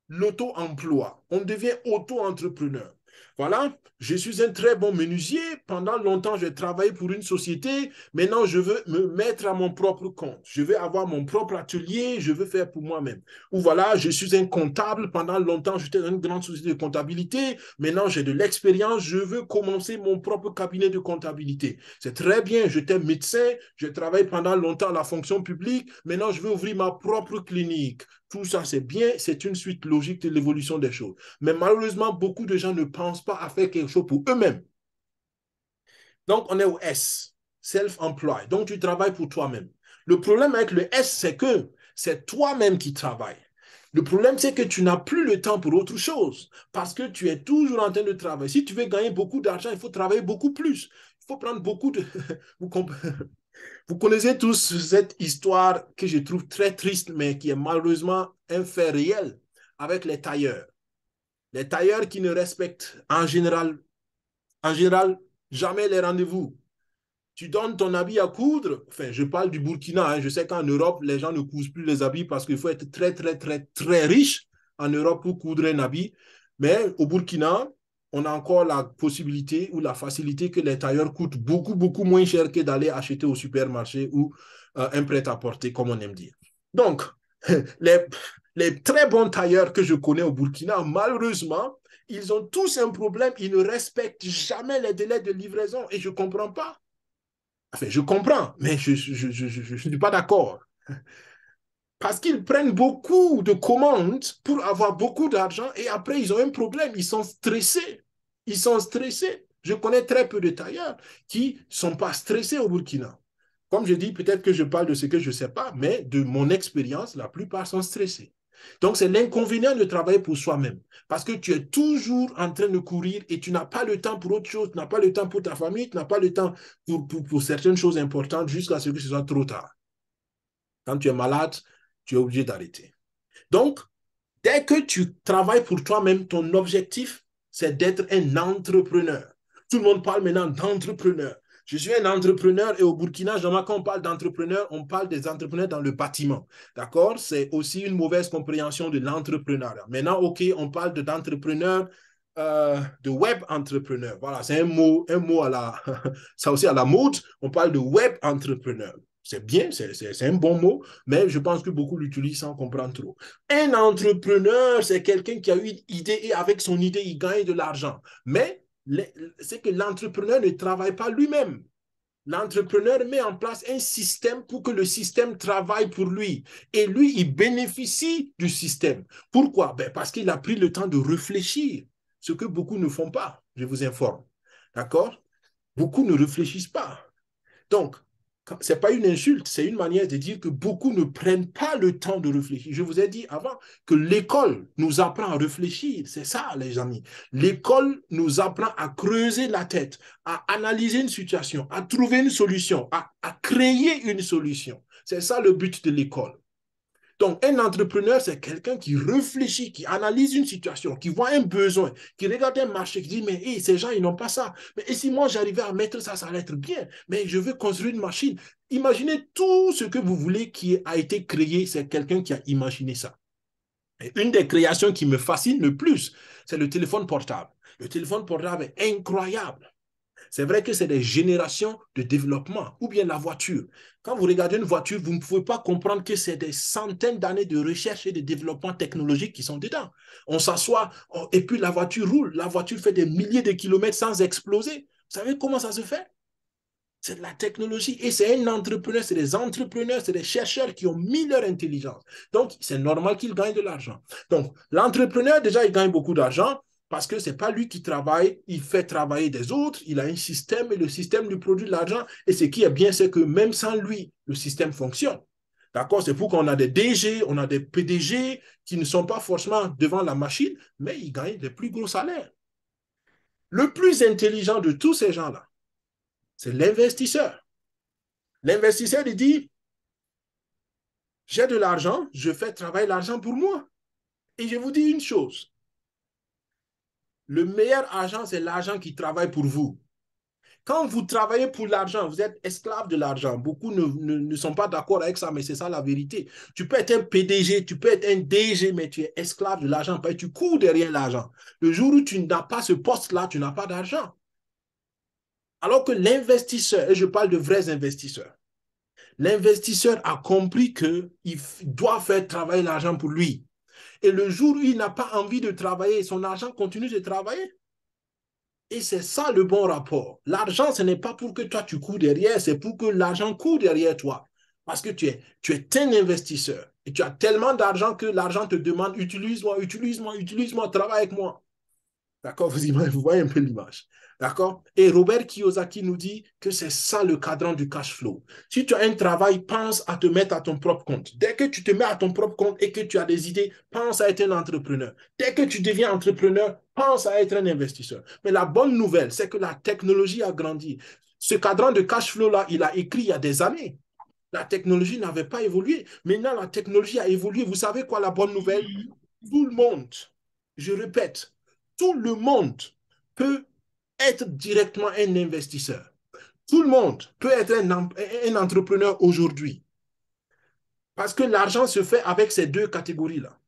A: l'auto-emploi. On devient auto-entrepreneur. Voilà, je suis un très bon menuisier. Pendant longtemps, j'ai travaillé pour une société. Maintenant, je veux me mettre à mon propre compte. Je veux avoir mon propre atelier. Je veux faire pour moi-même. Ou voilà, je suis un comptable. Pendant longtemps, j'étais dans une grande société de comptabilité. Maintenant, j'ai de l'expérience. Je veux commencer mon propre cabinet de comptabilité. C'est très bien. J'étais médecin. Je travaille pendant longtemps à la fonction publique. Maintenant, je veux ouvrir ma propre clinique. Tout ça, c'est bien, c'est une suite logique de l'évolution des choses. Mais malheureusement, beaucoup de gens ne pensent pas à faire quelque chose pour eux-mêmes. Donc, on est au S, self-employed. Donc, tu travailles pour toi-même. Le problème avec le S, c'est que c'est toi-même qui travailles. Le problème, c'est que tu n'as plus le temps pour autre chose parce que tu es toujours en train de travailler. Si tu veux gagner beaucoup d'argent, il faut travailler beaucoup plus. Il faut prendre beaucoup de... <laughs> Vous connaissez tous cette histoire que je trouve très triste, mais qui est malheureusement un fait réel avec les tailleurs. Les tailleurs qui ne respectent en général, en général jamais les rendez-vous. Tu donnes ton habit à coudre, enfin je parle du Burkina, hein, je sais qu'en Europe, les gens ne cousent plus les habits parce qu'il faut être très, très, très, très riche en Europe pour coudre un habit. Mais au Burkina, on a encore la possibilité ou la facilité que les tailleurs coûtent beaucoup, beaucoup moins cher que d'aller acheter au supermarché ou euh, un prêt-à-porter, comme on aime dire. Donc, <laughs> les, très bons tailleurs que je connais au Burkina, malheureusement, ils ont tous un problème. Ils ne respectent jamais les délais de livraison et je ne comprends pas. Enfin, je comprends, mais je ne suis pas d'accord. Parce qu'ils prennent beaucoup de commandes pour avoir beaucoup d'argent et après, ils ont un problème. Ils sont stressés. Ils sont stressés. Je connais très peu de tailleurs qui ne sont pas stressés au Burkina. Comme je dis, peut-être que je parle de ce que je ne sais pas, mais de mon expérience, la plupart sont stressés. Donc, c'est l'inconvénient de travailler pour soi-même. Parce que tu es toujours en train de courir et tu n'as pas le temps pour autre chose, tu n'as pas le temps pour ta famille, tu n'as pas le temps pour, pour, certaines choses importantes jusqu'à ce que ce soit trop tard. Quand tu es malade, tu es obligé d'arrêter. Donc, dès que tu travailles pour toi-même, ton objectif, c'est d'être un entrepreneur. Tout le monde parle maintenant d'entrepreneur. Je suis un entrepreneur et au Burkina, quand on parle d'entrepreneur, on parle des entrepreneurs dans le bâtiment. D'accord C'est aussi une mauvaise compréhension de l'entrepreneuriat. Maintenant, OK, on parle d'entrepreneur, de, euh, de web entrepreneur. Voilà, c'est un mot, un mot à la, <laughs> ça aussi à la mode. On parle de web entrepreneur. C'est bien, c'est un bon mot, mais je pense que beaucoup l'utilisent sans comprendre trop. Un entrepreneur, c'est quelqu'un qui a une idée et avec son idée, il gagne de l'argent. Mais c'est que l'entrepreneur ne travaille pas lui-même. L'entrepreneur met en place un système pour que le système travaille pour lui. Et lui, il bénéficie du système. Pourquoi ben, Parce qu'il a pris le temps de réfléchir, ce que beaucoup ne font pas, je vous informe. D'accord Beaucoup ne réfléchissent pas. Donc, ce n'est pas une insulte, c'est une manière de dire que beaucoup ne prennent pas le temps de réfléchir. Je vous ai dit avant que l'école nous apprend à réfléchir, c'est ça les amis. L'école nous apprend à creuser la tête, à analyser une situation, à trouver une solution, à, à créer une solution. C'est ça le but de l'école. Donc, un entrepreneur, c'est quelqu'un qui réfléchit, qui analyse une situation, qui voit un besoin, qui regarde un marché, qui dit, mais ces gens, ils n'ont pas ça. Mais si moi, j'arrivais à mettre ça, ça allait être bien. Mais je veux construire une machine. Imaginez tout ce que vous voulez qui a été créé. C'est quelqu'un qui a imaginé ça. Et une des créations qui me fascine le plus, c'est le téléphone portable. Le téléphone portable est incroyable. C'est vrai que c'est des générations de développement, ou bien la voiture. Quand vous regardez une voiture, vous ne pouvez pas comprendre que c'est des centaines d'années de recherche et de développement technologique qui sont dedans. On s'assoit et puis la voiture roule, la voiture fait des milliers de kilomètres sans exploser. Vous savez comment ça se fait c'est de la technologie et c'est un entrepreneur, c'est des entrepreneurs, c'est des chercheurs qui ont mis leur intelligence. Donc, c'est normal qu'ils gagnent de l'argent. Donc, l'entrepreneur, déjà, il gagne beaucoup d'argent parce que ce n'est pas lui qui travaille, il fait travailler des autres, il a un système et le système lui produit de l'argent. Et ce qui est bien, c'est que même sans lui, le système fonctionne. D'accord C'est pour qu'on a des DG, on a des PDG qui ne sont pas forcément devant la machine, mais ils gagnent des plus gros salaires. Le plus intelligent de tous ces gens-là, c'est l'investisseur. L'investisseur, il dit, j'ai de l'argent, je fais travailler l'argent pour moi. Et je vous dis une chose, le meilleur argent, c'est l'argent qui travaille pour vous. Quand vous travaillez pour l'argent, vous êtes esclave de l'argent. Beaucoup ne, ne, sont pas d'accord avec ça, mais c'est ça la vérité. Tu peux être un PDG, tu peux être un DG, mais tu es esclave de l'argent, tu cours derrière l'argent. Le jour où tu n'as pas ce poste-là, tu n'as pas d'argent. Alors que l'investisseur, et je parle de vrais investisseurs, l'investisseur a compris qu'il doit faire travailler l'argent pour lui. Et le jour où il n'a pas envie de travailler, son argent continue de travailler. Et c'est ça le bon rapport. L'argent, ce n'est pas pour que toi tu cours derrière, c'est pour que l'argent court derrière toi. Parce que tu es, tu es un investisseur. Et tu as tellement d'argent que l'argent te demande utilise-moi, utilise-moi, utilise-moi, travaille avec moi. D'accord vous voyez un peu l'image. D'accord Et Robert Kiyosaki nous dit que c'est ça le cadran du cash flow. Si tu as un travail, pense à te mettre à ton propre compte. Dès que tu te mets à ton propre compte et que tu as des idées, pense à être un entrepreneur. Dès que tu deviens entrepreneur, pense à être un investisseur. Mais la bonne nouvelle, c'est que la technologie a grandi. Ce cadran de cash flow-là, il a écrit il y a des années. La technologie n'avait pas évolué. Maintenant, la technologie a évolué. Vous savez quoi, la bonne nouvelle mm-hmm. Tout le monde, je répète, tout le monde peut être directement un investisseur. Tout le monde peut être un, entrepreneur aujourd'hui. Parce que l'argent se fait avec ces deux catégories-là.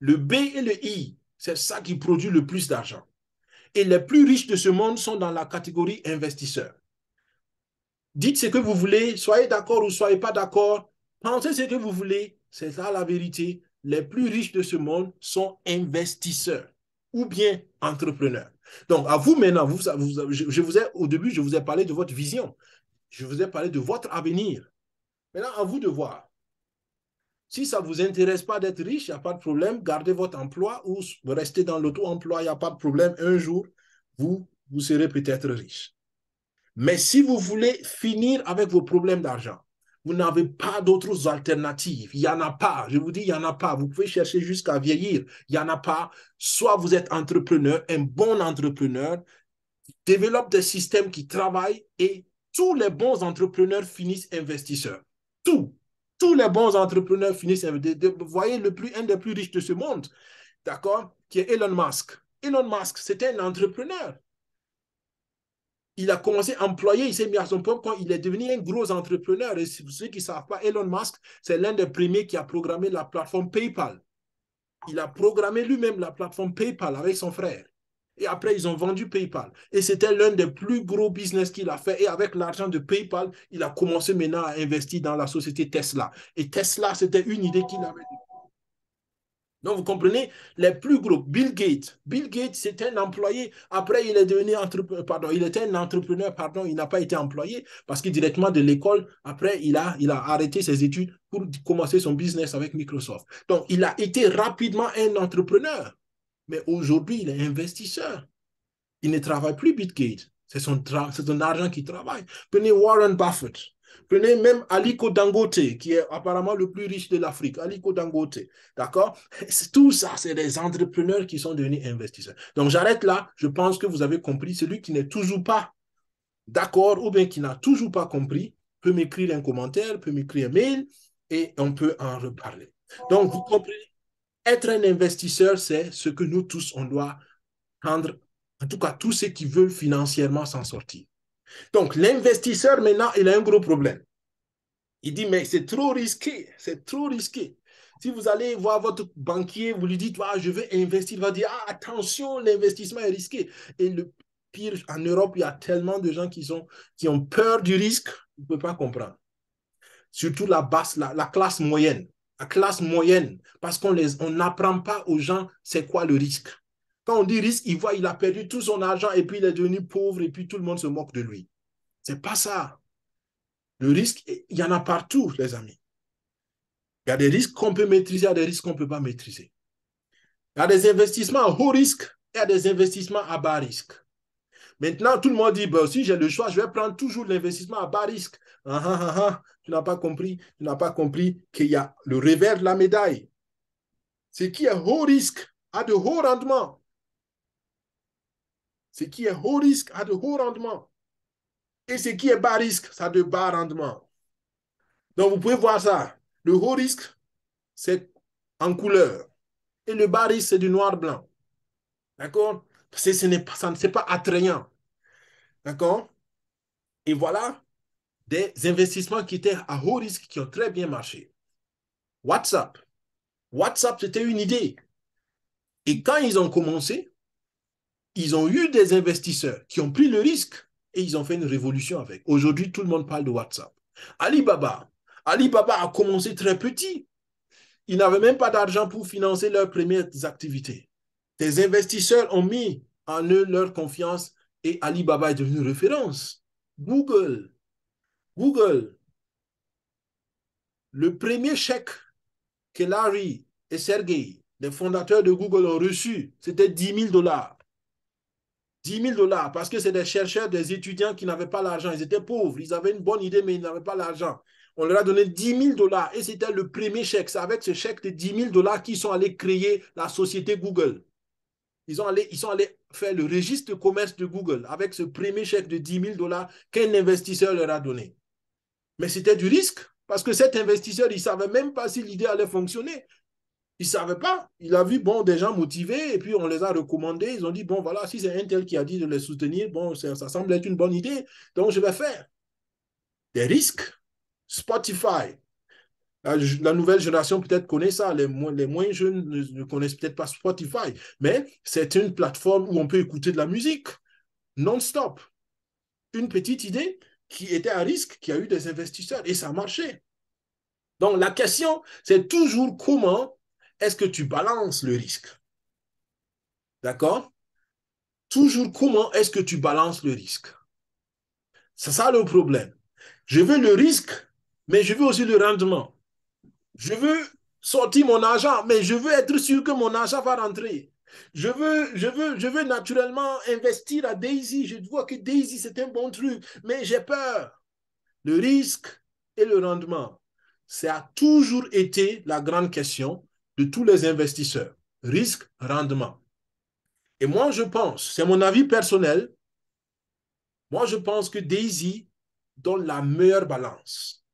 A: Le B et le I, c'est ça qui produit le plus d'argent. Et les plus riches de ce monde sont dans la catégorie investisseur. Dites ce que vous voulez, soyez d'accord ou soyez pas d'accord, pensez ce que vous voulez, c'est ça la vérité. Les plus riches de ce monde sont investisseurs ou bien entrepreneurs. Donc, à vous maintenant, vous, je, vous ai, au début, je vous ai parlé de votre vision. Je vous ai parlé de votre avenir. Maintenant, à vous de voir. Si ça ne vous intéresse pas d'être riche, il n'y a pas de problème. Gardez votre emploi ou restez dans l'auto-emploi, il n'y a pas de problème. Un jour, vous, vous serez peut-être riche. Mais si vous voulez finir avec vos problèmes d'argent, vous n'avez pas d'autres alternatives. Il n'y en a pas. Je vous dis, il n'y en a pas. Vous pouvez chercher jusqu'à vieillir. Il n'y en a pas. Soit vous êtes entrepreneur, un bon entrepreneur, développe des systèmes qui travaillent et tous les bons entrepreneurs finissent investisseurs. Tous. Tous les bons entrepreneurs finissent Vous voyez, le plus, un des plus riches de ce monde, d'accord, qui est Elon Musk. Elon Musk, c'est un entrepreneur il a commencé à employer, il s'est mis à son propre compte, il est devenu un gros entrepreneur. Et ceux qui ne savent pas, Elon Musk, c'est l'un des premiers qui a programmé la plateforme PayPal. Il a programmé lui-même la plateforme PayPal avec son frère. Et après, ils ont vendu PayPal. Et c'était l'un des plus gros business qu'il a fait. Et avec l'argent de PayPal, il a commencé maintenant à investir dans la société Tesla. Et Tesla, c'était une idée qu'il avait donc, vous comprenez, les plus gros, Bill Gates. Bill Gates, c'est un employé. Après, il est devenu entrepreneur, pardon, il était un entrepreneur, pardon, il n'a pas été employé parce que directement de l'école, après, il a, il a arrêté ses études pour commencer son business avec Microsoft. Donc, il a été rapidement un entrepreneur. Mais aujourd'hui, il est investisseur. Il ne travaille plus Bill Gates. C'est son, son argent qui travaille. Prenez Warren Buffett. Prenez même Aliko Dangote, qui est apparemment le plus riche de l'Afrique. Aliko Dangote, d'accord Tout ça, c'est des entrepreneurs qui sont devenus investisseurs. Donc, j'arrête là. Je pense que vous avez compris. Celui qui n'est toujours pas d'accord ou bien qui n'a toujours pas compris peut m'écrire un commentaire, peut m'écrire un mail et on peut en reparler. Donc, vous comprenez, être un investisseur, c'est ce que nous tous, on doit prendre, en tout cas tous ceux qui veulent financièrement s'en sortir. Donc l'investisseur, maintenant, il a un gros problème. Il dit, mais c'est trop risqué, c'est trop risqué. Si vous allez voir votre banquier, vous lui dites, ah, je veux investir, il va dire, ah, attention, l'investissement est risqué. Et le pire, en Europe, il y a tellement de gens qui, sont, qui ont peur du risque, vous ne pouvez pas comprendre. Surtout la basse, la, classe moyenne. La classe moyenne, parce qu'on on n'apprend pas aux gens c'est quoi le risque. Quand on dit risque, il voit, il a perdu tout son argent et puis il est devenu pauvre et puis tout le monde se moque de lui. C'est pas ça. Le risque, il y en a partout, les amis. Il y a des risques qu'on peut maîtriser, il y a des risques qu'on ne peut pas maîtriser. Il y a des investissements à haut risque, et à des investissements à bas risque. Maintenant, tout le monde dit, ben, si j'ai le choix, je vais prendre toujours l'investissement à bas risque. Ah, ah, ah, tu n'as pas compris, tu n'as pas compris qu'il y a le revers de la médaille. Ce qui est haut risque a de hauts rendements. Ce qui est haut risque a de hauts rendements. Et ce qui est bas risque, ça a de bas rendement. Donc, vous pouvez voir ça. Le haut risque, c'est en couleur. Et le bas risque, c'est du noir-blanc. D'accord Parce que ce n'est pas, ça, pas attrayant. D'accord Et voilà des investissements qui étaient à haut risque, qui ont très bien marché. WhatsApp. WhatsApp, c'était une idée. Et quand ils ont commencé, ils ont eu des investisseurs qui ont pris le risque et ils ont fait une révolution avec. Aujourd'hui, tout le monde parle de WhatsApp. Alibaba. Alibaba a commencé très petit. Ils n'avaient même pas d'argent pour financer leurs premières activités. Des investisseurs ont mis en eux leur confiance et Alibaba est devenu référence. Google. Google. Le premier chèque que Larry et Sergey, les fondateurs de Google, ont reçu, c'était 10 000 dollars. 10 000 dollars parce que c'est des chercheurs, des étudiants qui n'avaient pas l'argent. Ils étaient pauvres, ils avaient une bonne idée, mais ils n'avaient pas l'argent. On leur a donné 10 000 dollars et c'était le premier chèque. C'est avec ce chèque de 10 000 dollars qu'ils sont allés créer la société Google. Ils, ont allé, ils sont allés faire le registre de commerce de Google avec ce premier chèque de 10 000 dollars qu'un investisseur leur a donné. Mais c'était du risque parce que cet investisseur, il ne savait même pas si l'idée allait fonctionner. Il ne savait pas. Il a vu, bon, des gens motivés et puis on les a recommandés. Ils ont dit, bon, voilà, si c'est un qui a dit de les soutenir, bon, ça, semble être une bonne idée, donc je vais faire. Des risques. Spotify. La, nouvelle génération peut-être connaît ça, les, les moins jeunes ne, connaissent peut-être pas Spotify, mais c'est une plateforme où on peut écouter de la musique non-stop. Une petite idée qui était à risque, qui a eu des investisseurs et ça marchait Donc la question, c'est toujours comment est-ce que tu balances le risque D'accord Toujours comment est-ce que tu balances le risque C'est ça le problème. Je veux le risque, mais je veux aussi le rendement. Je veux sortir mon argent, mais je veux être sûr que mon argent va rentrer. Je veux, je veux, je veux naturellement investir à Daisy. Je vois que Daisy, c'est un bon truc, mais j'ai peur. Le risque et le rendement, ça a toujours été la grande question de tous les investisseurs. Risque, rendement. Et moi, je pense, c'est mon avis personnel, moi, je pense que Daisy donne la meilleure balance.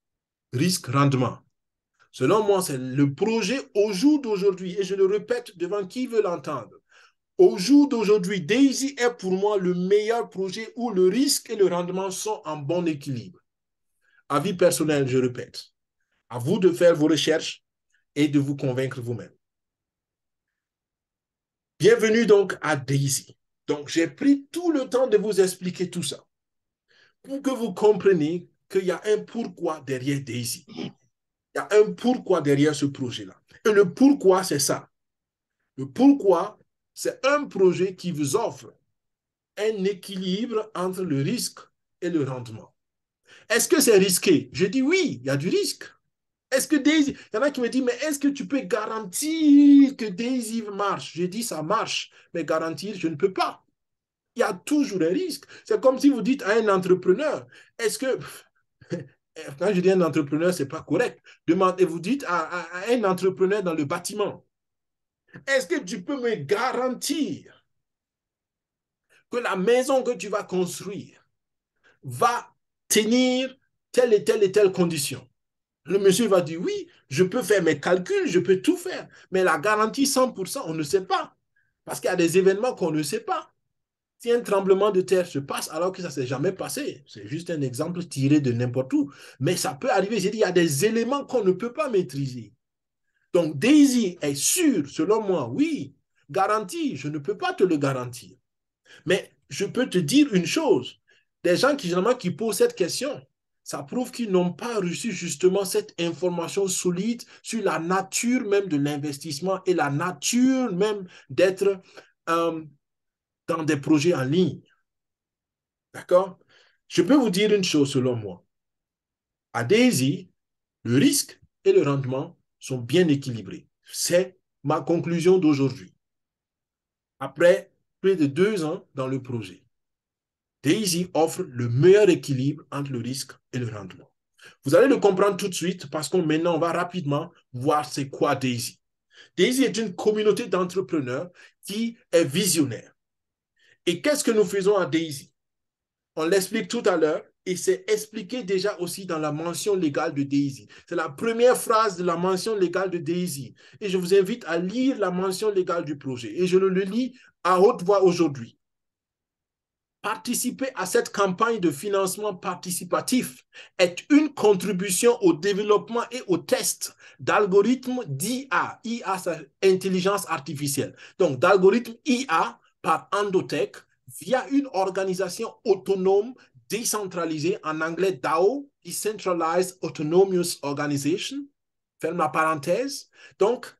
A: Risque, rendement. Selon moi, c'est le projet au jour d'aujourd'hui, et je le répète devant qui veut l'entendre. Au jour d'aujourd'hui, Daisy est pour moi le meilleur projet où le risque et le rendement sont en bon équilibre. Avis personnel, je répète. À vous de faire vos recherches, et de vous convaincre vous-même. Bienvenue donc à Daisy. Donc, j'ai pris tout le temps de vous expliquer tout ça pour que vous compreniez qu'il y a un pourquoi derrière Daisy. Il y a un pourquoi derrière ce projet-là. Et le pourquoi, c'est ça. Le pourquoi, c'est un projet qui vous offre un équilibre entre le risque et le rendement. Est-ce que c'est risqué Je dis oui, il y a du risque. Est-ce que Daisy, il y en a qui me disent, mais est-ce que tu peux garantir que Daisy marche J'ai dit, ça marche, mais garantir, je ne peux pas. Il y a toujours un risque. C'est comme si vous dites à un entrepreneur, est-ce que... <laughs> Quand je dis un entrepreneur, ce n'est pas correct. Demandez, vous dites à un entrepreneur dans le bâtiment, est-ce que tu peux me garantir que la maison que tu vas construire va tenir telle et telle et telle condition le monsieur va dire oui, je peux faire mes calculs, je peux tout faire. Mais la garantie 100%, on ne sait pas. Parce qu'il y a des événements qu'on ne sait pas. Si un tremblement de terre se passe alors que ça ne s'est jamais passé, c'est juste un exemple tiré de n'importe où. Mais ça peut arriver. J'ai dit, il y a des éléments qu'on ne peut pas maîtriser. Donc, Daisy est sûre, selon moi, oui. Garantie, je ne peux pas te le garantir. Mais je peux te dire une chose. Des gens qui, généralement, qui posent cette question, ça prouve qu'ils n'ont pas reçu justement cette information solide sur la nature même de l'investissement et la nature même d'être euh, dans des projets en ligne. D'accord Je peux vous dire une chose selon moi. À Daisy, le risque et le rendement sont bien équilibrés. C'est ma conclusion d'aujourd'hui. Après plus de deux ans dans le projet. Daisy offre le meilleur équilibre entre le risque et le rendement. Vous allez le comprendre tout de suite parce qu'on maintenant on va rapidement voir c'est quoi Daisy. Daisy est une communauté d'entrepreneurs qui est visionnaire. Et qu'est-ce que nous faisons à Daisy On l'explique tout à l'heure et c'est expliqué déjà aussi dans la mention légale de Daisy. C'est la première phrase de la mention légale de Daisy. Et je vous invite à lire la mention légale du projet. Et je le lis à haute voix aujourd'hui. Participer à cette campagne de financement participatif est une contribution au développement et au test d'algorithmes d'IA. IA, intelligence artificielle. Donc, d'algorithmes IA par Endotech via une organisation autonome décentralisée, en anglais DAO, Decentralized Autonomous Organization, ferme la parenthèse. Donc,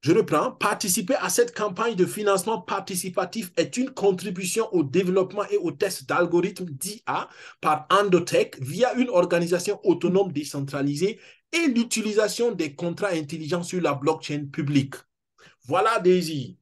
A: je reprends, participer à cette campagne de financement participatif est une contribution au développement et au test d'algorithmes d'IA par Andotech via une organisation autonome décentralisée et l'utilisation des contrats intelligents sur la blockchain publique. Voilà Daisy.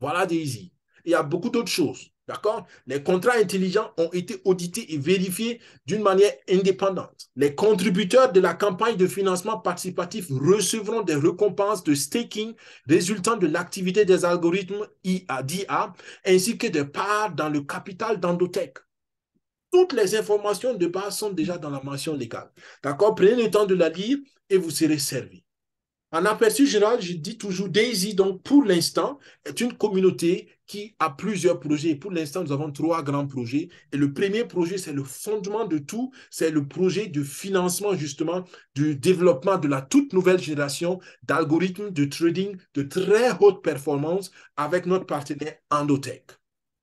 A: Voilà Daisy. Il y a beaucoup d'autres choses. D'accord Les contrats intelligents ont été audités et vérifiés d'une manière indépendante. Les contributeurs de la campagne de financement participatif recevront des récompenses de staking résultant de l'activité des algorithmes IADA ainsi que des parts dans le capital d'Endotech. Toutes les informations de base sont déjà dans la mention légale. D'accord Prenez le temps de la lire et vous serez servi. En aperçu général, je dis toujours, Daisy, donc pour l'instant, est une communauté qui a plusieurs projets. Pour l'instant, nous avons trois grands projets. Et le premier projet, c'est le fondement de tout. C'est le projet de financement, justement, du développement de la toute nouvelle génération d'algorithmes de trading de très haute performance avec notre partenaire Endotech.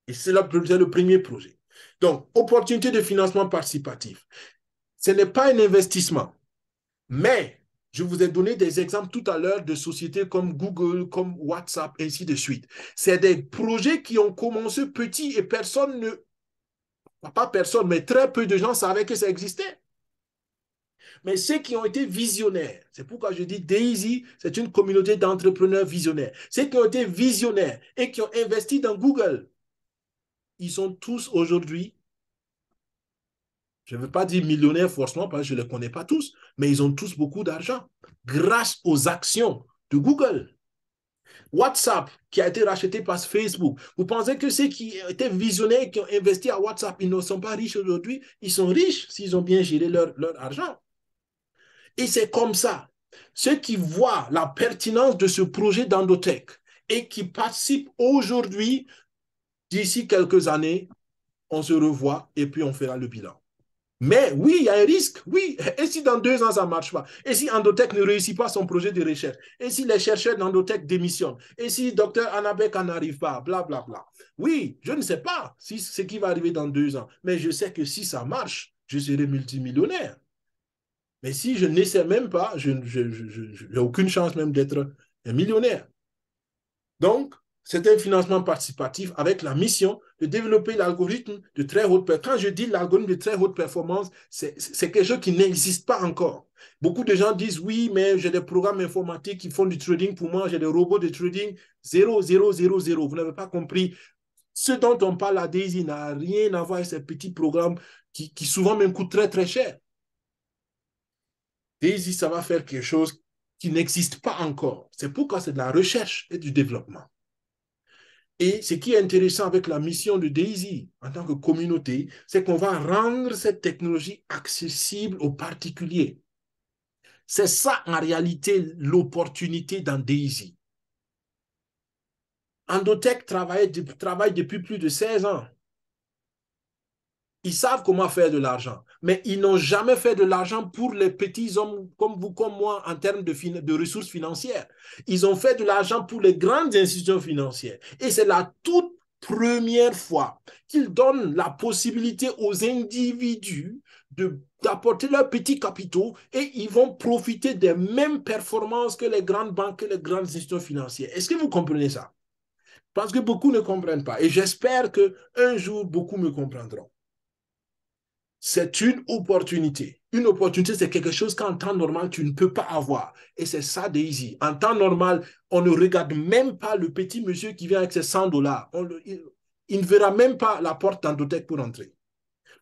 A: Et c'est le premier projet. Donc, opportunité de financement participatif. Ce n'est pas un investissement, mais je vous ai donné des exemples tout à l'heure de sociétés comme Google, comme WhatsApp, ainsi de suite. C'est des projets qui ont commencé petits et personne ne... Pas personne, mais très peu de gens savaient que ça existait. Mais ceux qui ont été visionnaires, c'est pourquoi je dis Daisy, c'est une communauté d'entrepreneurs visionnaires. Ceux qui ont été visionnaires et qui ont investi dans Google, ils sont tous aujourd'hui je ne veux pas dire millionnaire, forcément parce que je ne les connais pas tous, mais ils ont tous beaucoup d'argent grâce aux actions de Google. WhatsApp, qui a été racheté par Facebook, vous pensez que ceux qui étaient visionnaires, qui ont investi à WhatsApp, ils ne sont pas riches aujourd'hui, ils sont riches s'ils ont bien géré leur, leur argent. Et c'est comme ça. Ceux qui voient la pertinence de ce projet d'Endotech et qui participent aujourd'hui, d'ici quelques années, on se revoit et puis on fera le bilan. Mais oui, il y a un risque. Oui, et si dans deux ans, ça ne marche pas Et si Endotech ne réussit pas son projet de recherche Et si les chercheurs d'Endotech démissionnent Et si docteur Anabek n'arrive pas blablabla. Oui, je ne sais pas si ce qui va arriver dans deux ans, mais je sais que si ça marche, je serai multimillionnaire. Mais si je n'essaie même pas, je n'ai aucune chance même d'être un millionnaire. Donc, c'est un financement participatif avec la mission de développer l'algorithme de très haute performance. Quand je dis l'algorithme de très haute performance, c'est quelque chose qui n'existe pas encore. Beaucoup de gens disent oui, mais j'ai des programmes informatiques qui font du trading pour moi, j'ai des robots de trading. Zéro, zéro, zéro, zéro. Vous n'avez pas compris. Ce dont on parle à Daisy n'a rien à voir avec ces petits programmes qui, souvent même coûtent très, très cher. Daisy, ça va faire quelque chose qui n'existe pas encore. C'est pourquoi c'est de la recherche et du développement. Et ce qui est intéressant avec la mission de Daisy en tant que communauté, c'est qu'on va rendre cette technologie accessible aux particuliers. C'est ça en réalité l'opportunité dans Daisy. Endotech travaille, travaille depuis plus de 16 ans ils savent comment faire de l'argent, mais ils n'ont jamais fait de l'argent pour les petits hommes comme vous, comme moi, en termes de, ressources financières. Ils ont fait de l'argent pour les grandes institutions financières. Et c'est la toute première fois qu'ils donnent la possibilité aux individus d'apporter leurs petits capitaux et ils vont profiter des mêmes performances que les grandes banques, et les grandes institutions financières. Est-ce que vous comprenez ça? Parce que beaucoup ne comprennent pas. Et j'espère qu'un jour, beaucoup me comprendront c'est une opportunité. Une opportunité, c'est quelque chose qu'en temps normal, tu ne peux pas avoir. Et c'est ça, Daisy. En temps normal, on ne regarde même pas le petit monsieur qui vient avec ses 100 dollars. Il, ne verra même pas la porte d'Andotech pour entrer.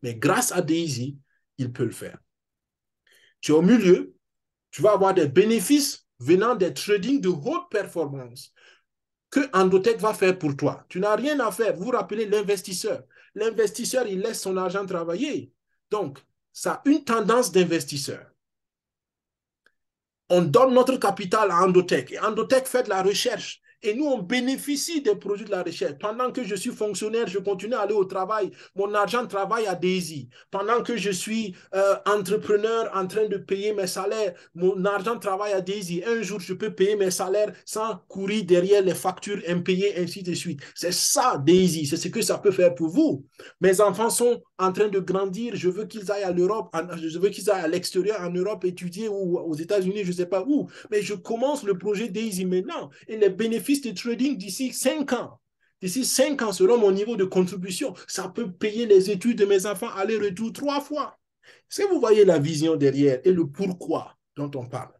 A: Mais grâce à Daisy, il peut le faire. Tu es au milieu, tu vas avoir des bénéfices venant des trading de haute performance que Andotech va faire pour toi. Tu n'as rien à faire. Vous, vous rappelez l'investisseur. L'investisseur, il laisse son argent travailler. Donc, ça a une tendance d'investisseur. On donne notre capital à Endotech. Et Endotech fait de la recherche et nous, on bénéficie des produits de la recherche. Pendant que je suis fonctionnaire, je continue à aller au travail. Mon argent travaille à Daisy. Pendant que je suis euh, entrepreneur en train de payer mes salaires, mon argent travaille à Daisy. Un jour, je peux payer mes salaires sans courir derrière les factures impayées, ainsi de suite. C'est ça, Daisy. C'est ce que ça peut faire pour vous. Mes enfants sont en train de grandir. Je veux qu'ils aillent à l'Europe. Je veux qu'ils aillent à l'extérieur, en Europe, étudier ou aux États-Unis, je ne sais pas où. Mais je commence le projet Daisy maintenant. Et les bénéfices de trading d'ici 5 ans. D'ici 5 ans, selon mon niveau de contribution, ça peut payer les études de mes enfants aller-retour trois fois. Si vous voyez la vision derrière et le pourquoi dont on parle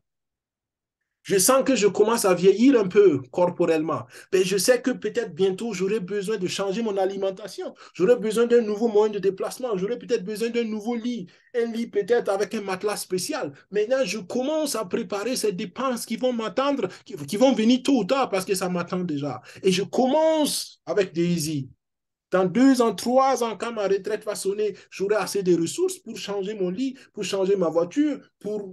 A: je sens que je commence à vieillir un peu corporellement. Mais ben, je sais que peut-être bientôt, j'aurai besoin de changer mon alimentation. J'aurai besoin d'un nouveau moyen de déplacement. J'aurai peut-être besoin d'un nouveau lit. Un lit peut-être avec un matelas spécial. Maintenant, je commence à préparer ces dépenses qui vont m'attendre, qui, vont venir tôt ou tard parce que ça m'attend déjà. Et je commence avec Daisy. Dans deux ans, trois ans, quand ma retraite va sonner, j'aurai assez de ressources pour changer mon lit, pour changer ma voiture, pour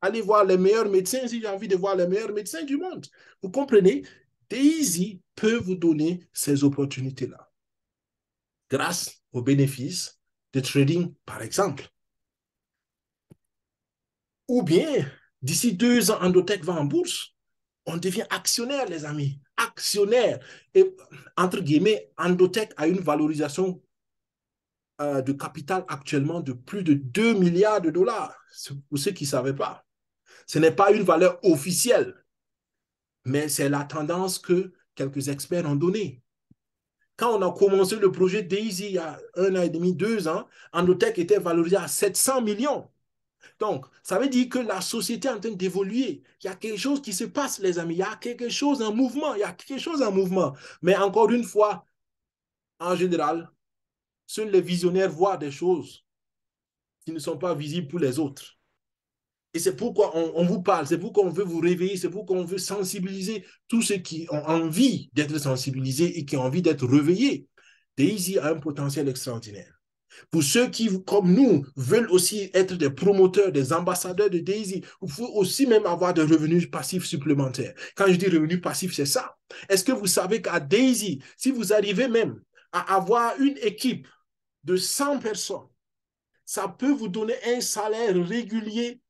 A: Allez voir les meilleurs médecins si j'ai envie de voir les meilleurs médecins du monde. Vous comprenez Daisy peut vous donner ces opportunités-là grâce aux bénéfices de trading, par exemple. Ou bien, d'ici deux ans, AndoTech va en bourse. On devient actionnaire, les amis. Actionnaire. Et entre guillemets, AndoTech a une valorisation euh, de capital actuellement de plus de 2 milliards de dollars. Pour ceux qui ne savaient pas. Ce n'est pas une valeur officielle, mais c'est la tendance que quelques experts ont donnée. Quand on a commencé le projet DAISY il y a un an et demi, deux ans, Andotech était valorisé à 700 millions. Donc, ça veut dire que la société est en train d'évoluer. Il y a quelque chose qui se passe, les amis. Il y a quelque chose en mouvement. Il y a quelque chose en mouvement. Mais encore une fois, en général, seuls les visionnaires voient des choses qui ne sont pas visibles pour les autres. Et c'est pourquoi on, vous parle, c'est pourquoi on veut vous réveiller, c'est pourquoi on veut sensibiliser tous ceux qui ont envie d'être sensibilisés et qui ont envie d'être réveillés. Daisy a un potentiel extraordinaire. Pour ceux qui, comme nous, veulent aussi être des promoteurs, des ambassadeurs de Daisy, vous pouvez aussi même avoir des revenus passifs supplémentaires. Quand je dis revenus passifs, c'est ça. Est-ce que vous savez qu'à Daisy, si vous arrivez même à avoir une équipe de 100 personnes, ça peut vous donner un salaire régulier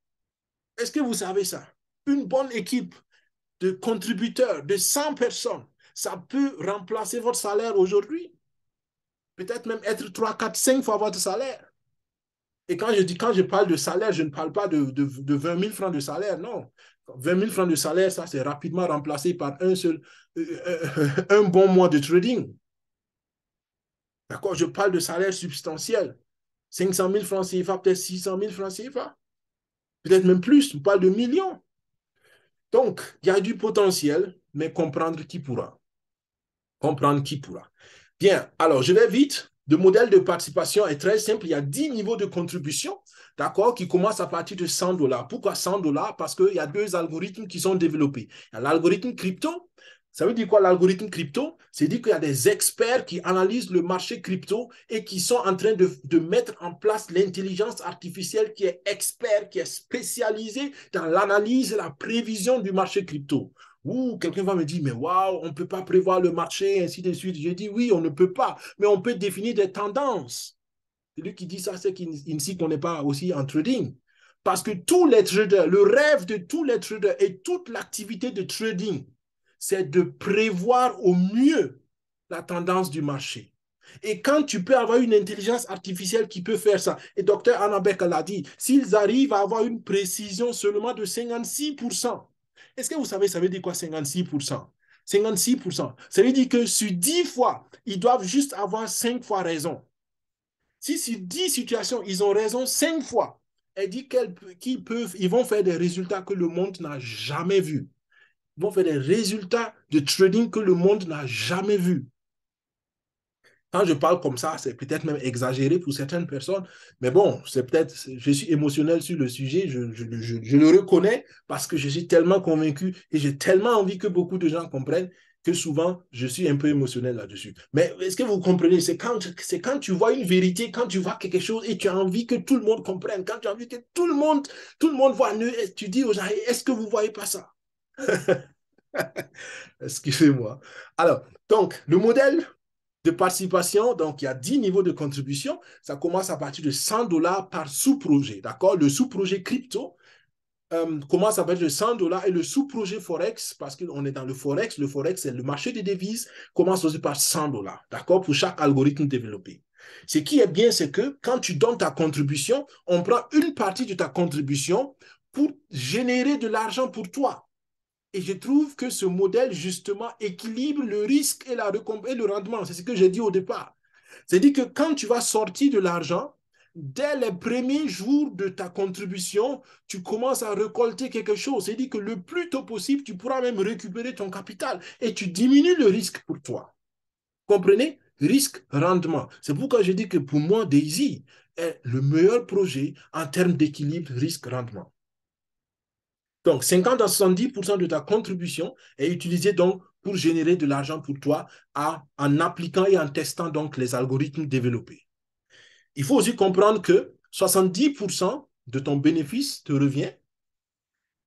A: est-ce que vous savez ça? Une bonne équipe de contributeurs de 100 personnes, ça peut remplacer votre salaire aujourd'hui. Peut-être même être 3, 4, 5 fois votre salaire. Et quand je dis, quand je parle de salaire, je ne parle pas de, 20 000 francs de salaire, non. 20 000 francs de salaire, ça, c'est rapidement remplacé par un seul, euh, euh, euh, un bon mois de trading. D'accord Je parle de salaire substantiel. 500 000 francs CFA, peut-être 600 000 francs CFA peut-être même plus, on parle de millions. Donc, il y a du potentiel, mais comprendre qui pourra. Comprendre qui pourra. Bien, alors je vais vite. Le modèle de participation est très simple. Il y a 10 niveaux de contribution, d'accord, qui commencent à partir de 100 dollars. Pourquoi 100 dollars Parce qu'il y a deux algorithmes qui sont développés. Il y a l'algorithme crypto, ça veut dire quoi l'algorithme crypto C'est dire qu'il y a des experts qui analysent le marché crypto et qui sont en train de, mettre en place l'intelligence artificielle qui est expert, qui est spécialisée dans l'analyse et la prévision du marché crypto. Ouh, quelqu'un va me dire, mais waouh, on ne peut pas prévoir le marché, ainsi de suite. Je dis, oui, on ne peut pas, mais on peut définir des tendances. Celui qui dit ça, c'est qu'il ne sait qu'on n'est pas aussi en trading. Parce que tous les traders, le rêve de tous les traders et toute l'activité de trading, c'est de prévoir au mieux la tendance du marché. Et quand tu peux avoir une intelligence artificielle qui peut faire ça, et Dr. Annabek l'a dit, s'ils arrivent à avoir une précision seulement de 56%, est-ce que vous savez, ça veut dire quoi 56% 56%. Ça veut dire que sur 10 fois, ils doivent juste avoir 5 fois raison. Si sur 10 situations, ils ont raison 5 fois, elle dit qu'ils peuvent, ils vont faire des résultats que le monde n'a jamais vu vont faire des résultats de trading que le monde n'a jamais vu. Quand je parle comme ça, c'est peut-être même exagéré pour certaines personnes, mais bon, c'est peut-être, je suis émotionnel sur le sujet, je, le reconnais parce que je suis tellement convaincu et j'ai tellement envie que beaucoup de gens comprennent que souvent, je suis un peu émotionnel là-dessus. Mais est-ce que vous comprenez C'est quand, quand tu vois une vérité, quand tu vois quelque chose et tu as envie que tout le monde comprenne, quand tu as envie que tout le monde, tout le monde voit, tu dis aux gens, est-ce que vous ne voyez pas ça <laughs> Excusez-moi. Alors, donc, le modèle de participation, donc il y a 10 niveaux de contribution. Ça commence à partir de 100 dollars par sous-projet, d'accord Le sous-projet crypto euh, commence à partir de 100 dollars et le sous-projet Forex, parce qu'on est dans le Forex, le Forex, c'est le marché des devises, commence aussi par 100 dollars, d'accord Pour chaque algorithme développé. Ce qui est bien, c'est que quand tu donnes ta contribution, on prend une partie de ta contribution pour générer de l'argent pour toi. Et je trouve que ce modèle, justement, équilibre le risque et, la le rendement. C'est ce que j'ai dit au départ. C'est-à-dire que quand tu vas sortir de l'argent, dès les premiers jours de ta contribution, tu commences à récolter quelque chose. C'est-à-dire que le plus tôt possible, tu pourras même récupérer ton capital et tu diminues le risque pour toi. Comprenez Risque-rendement. C'est pourquoi je dis que pour moi, Daisy est le meilleur projet en termes d'équilibre risque-rendement. Donc, 50 à 70% de ta contribution est utilisée donc pour générer de l'argent pour toi en appliquant et en testant donc les algorithmes développés. Il faut aussi comprendre que 70% de ton bénéfice te revient,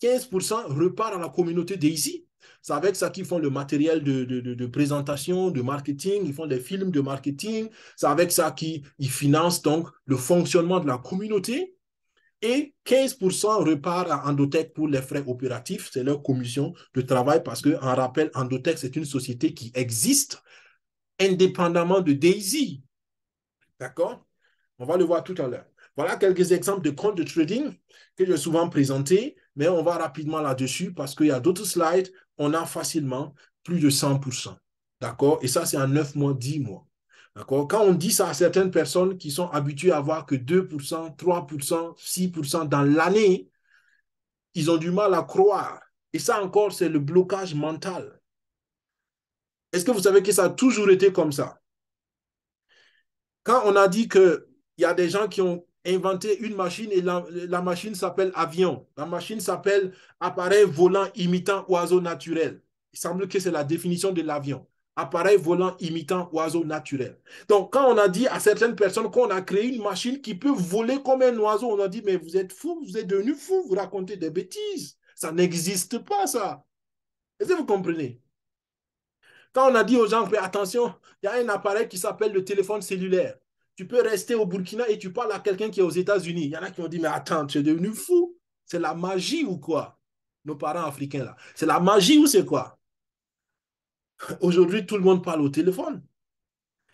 A: 15% repart à la communauté Daisy. C'est avec ça qu'ils font le matériel de, de, présentation, de marketing, ils font des films de marketing. C'est avec ça qu'ils financent donc le fonctionnement de la communauté et 15% repart à Endotech pour les frais opératifs, c'est leur commission de travail parce que, en rappel, Endotech, c'est une société qui existe indépendamment de Daisy. D'accord On va le voir tout à l'heure. Voilà quelques exemples de comptes de trading que j'ai souvent présentés, mais on va rapidement là-dessus parce qu'il y a d'autres slides, on a facilement plus de 100%. D'accord Et ça, c'est en 9 mois, 10 mois. Quand on dit ça à certaines personnes qui sont habituées à voir que 2%, 3%, 6% dans l'année, ils ont du mal à croire. Et ça encore, c'est le blocage mental. Est-ce que vous savez que ça a toujours été comme ça? Quand on a dit qu'il y a des gens qui ont inventé une machine et la, machine s'appelle avion, la machine s'appelle appareil volant imitant oiseau naturel. Il semble que c'est la définition de l'avion appareil volant imitant oiseau naturel. Donc, quand on a dit à certaines personnes qu'on a créé une machine qui peut voler comme un oiseau, on a dit, mais vous êtes fou, vous êtes devenu fou, vous racontez des bêtises. Ça n'existe pas, ça. Est-ce que vous comprenez? Quand on a dit aux gens, attention, il y a un appareil qui s'appelle le téléphone cellulaire. Tu peux rester au Burkina et tu parles à quelqu'un qui est aux États-Unis. Il y en a qui ont dit, mais attends, tu es devenu fou. C'est la magie ou quoi? Nos parents africains, là. C'est la magie ou c'est quoi? Aujourd'hui, tout le monde parle au téléphone.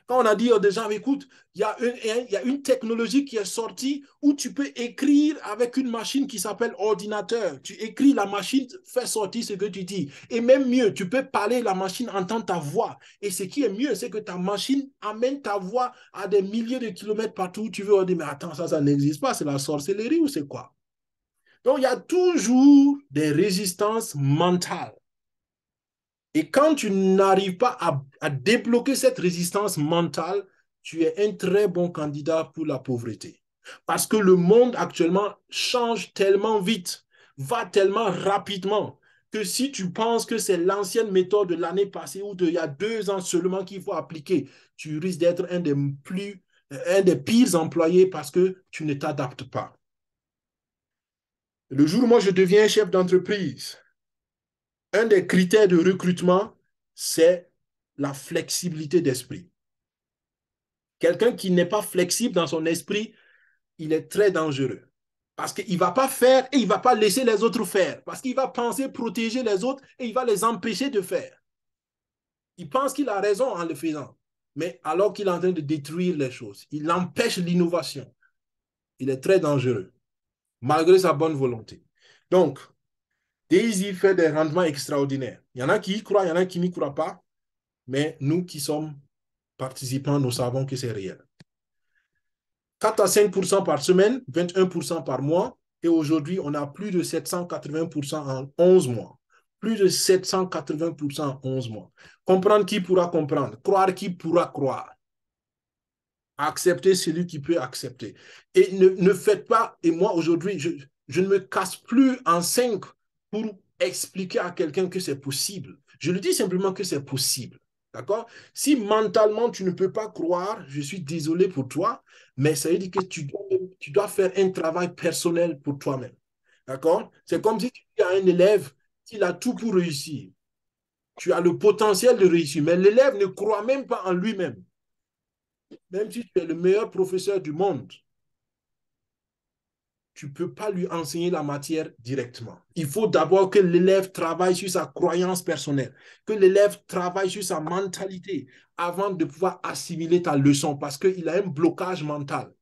A: Quand on a dit aux oh, gens, écoute, il y, y, a une technologie qui est sortie où tu peux écrire avec une machine qui s'appelle ordinateur. Tu écris, la machine fait sortir ce que tu dis. Et même mieux, tu peux parler, la machine entend ta voix. Et ce qui est mieux, c'est que ta machine amène ta voix à des milliers de kilomètres partout où tu veux. On dit, mais attends, ça, ça n'existe pas, c'est la sorcellerie ou c'est quoi? Donc, il y a toujours des résistances mentales et quand tu n'arrives pas à, débloquer cette résistance mentale, tu es un très bon candidat pour la pauvreté. Parce que le monde actuellement change tellement vite, va tellement rapidement, que si tu penses que c'est l'ancienne méthode de l'année passée ou d'il y a deux ans seulement qu'il faut appliquer, tu risques d'être un des plus un des pires employés parce que tu ne t'adaptes pas. Le jour où moi je deviens chef d'entreprise, un des critères de recrutement, c'est la flexibilité d'esprit. Quelqu'un qui n'est pas flexible dans son esprit, il est très dangereux. Parce qu'il ne va pas faire et il ne va pas laisser les autres faire. Parce qu'il va penser protéger les autres et il va les empêcher de faire. Il pense qu'il a raison en le faisant. Mais alors qu'il est en train de détruire les choses, il empêche l'innovation. Il est très dangereux, malgré sa bonne volonté. Donc, Daisy fait des rendements extraordinaires. Il y en a qui y croient, il y en a qui n'y croient pas, mais nous qui sommes participants, nous savons que c'est réel. 4 à 5 par semaine, 21 par mois, et aujourd'hui, on a plus de 780 en 11 mois. Plus de 780 en 11 mois. Comprendre qui pourra comprendre, croire qui pourra croire. Accepter celui qui peut accepter. Et ne, faites pas, et moi aujourd'hui, je, ne me casse plus en 5 pour expliquer à quelqu'un que c'est possible. Je lui dis simplement que c'est possible. D'accord Si mentalement tu ne peux pas croire, je suis désolé pour toi, mais ça veut dire que tu dois, faire un travail personnel pour toi-même. D'accord C'est comme si tu dis à un élève il a tout pour réussir. Tu as le potentiel de réussir, mais l'élève ne croit même pas en lui-même. Même si tu es le meilleur professeur du monde, tu ne peux pas lui enseigner la matière directement. Il faut d'abord que l'élève travaille sur sa croyance personnelle, que l'élève travaille sur sa mentalité avant de pouvoir assimiler ta leçon parce qu'il a un blocage mental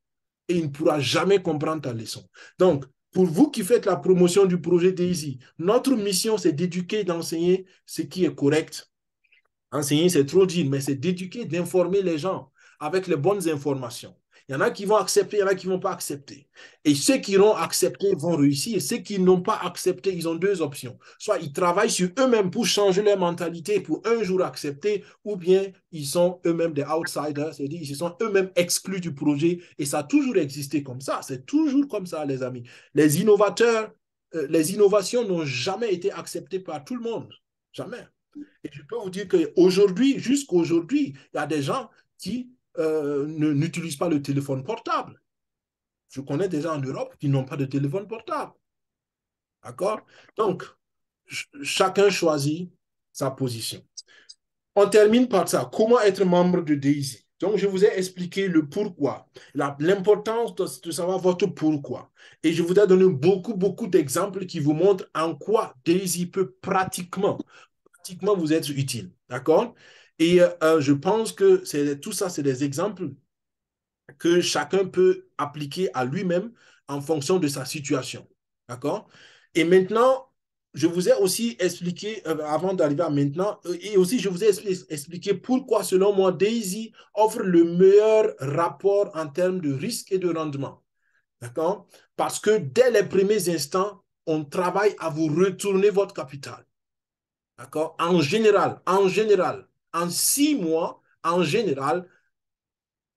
A: et il ne pourra jamais comprendre ta leçon. Donc, pour vous qui faites la promotion du projet DAISY, notre mission, c'est d'éduquer, d'enseigner ce qui est correct. Enseigner, c'est trop dire, mais c'est d'éduquer, d'informer les gens avec les bonnes informations. Il y en a qui vont accepter, il y en a qui ne vont pas accepter. Et ceux qui l'ont accepté vont réussir. Et ceux qui n'ont pas accepté, ils ont deux options. Soit ils travaillent sur eux-mêmes pour changer leur mentalité, pour un jour accepter, ou bien ils sont eux-mêmes des outsiders, c'est-à-dire ils se sont eux-mêmes exclus du projet. Et ça a toujours existé comme ça. C'est toujours comme ça, les amis. Les innovateurs, euh, les innovations n'ont jamais été acceptées par tout le monde. Jamais. Et je peux vous dire qu'aujourd'hui, jusqu'aujourd'hui, il y a des gens qui euh, n'utilisent pas le téléphone portable. Je connais des gens en Europe qui n'ont pas de téléphone portable. D'accord Donc, chacun choisit sa position. On termine par ça. Comment être membre de DAISY Donc, je vous ai expliqué le pourquoi, l'importance de, savoir votre pourquoi. Et je vous ai donné beaucoup, beaucoup d'exemples qui vous montrent en quoi DAISY peut pratiquement, pratiquement vous être utile. D'accord et euh, euh, je pense que tout ça, c'est des exemples que chacun peut appliquer à lui-même en fonction de sa situation. D'accord Et maintenant, je vous ai aussi expliqué, euh, avant d'arriver à maintenant, et aussi je vous ai expliqué pourquoi, selon moi, Daisy offre le meilleur rapport en termes de risque et de rendement. D'accord Parce que dès les premiers instants, on travaille à vous retourner votre capital. D'accord En général, en général, en six mois, en général,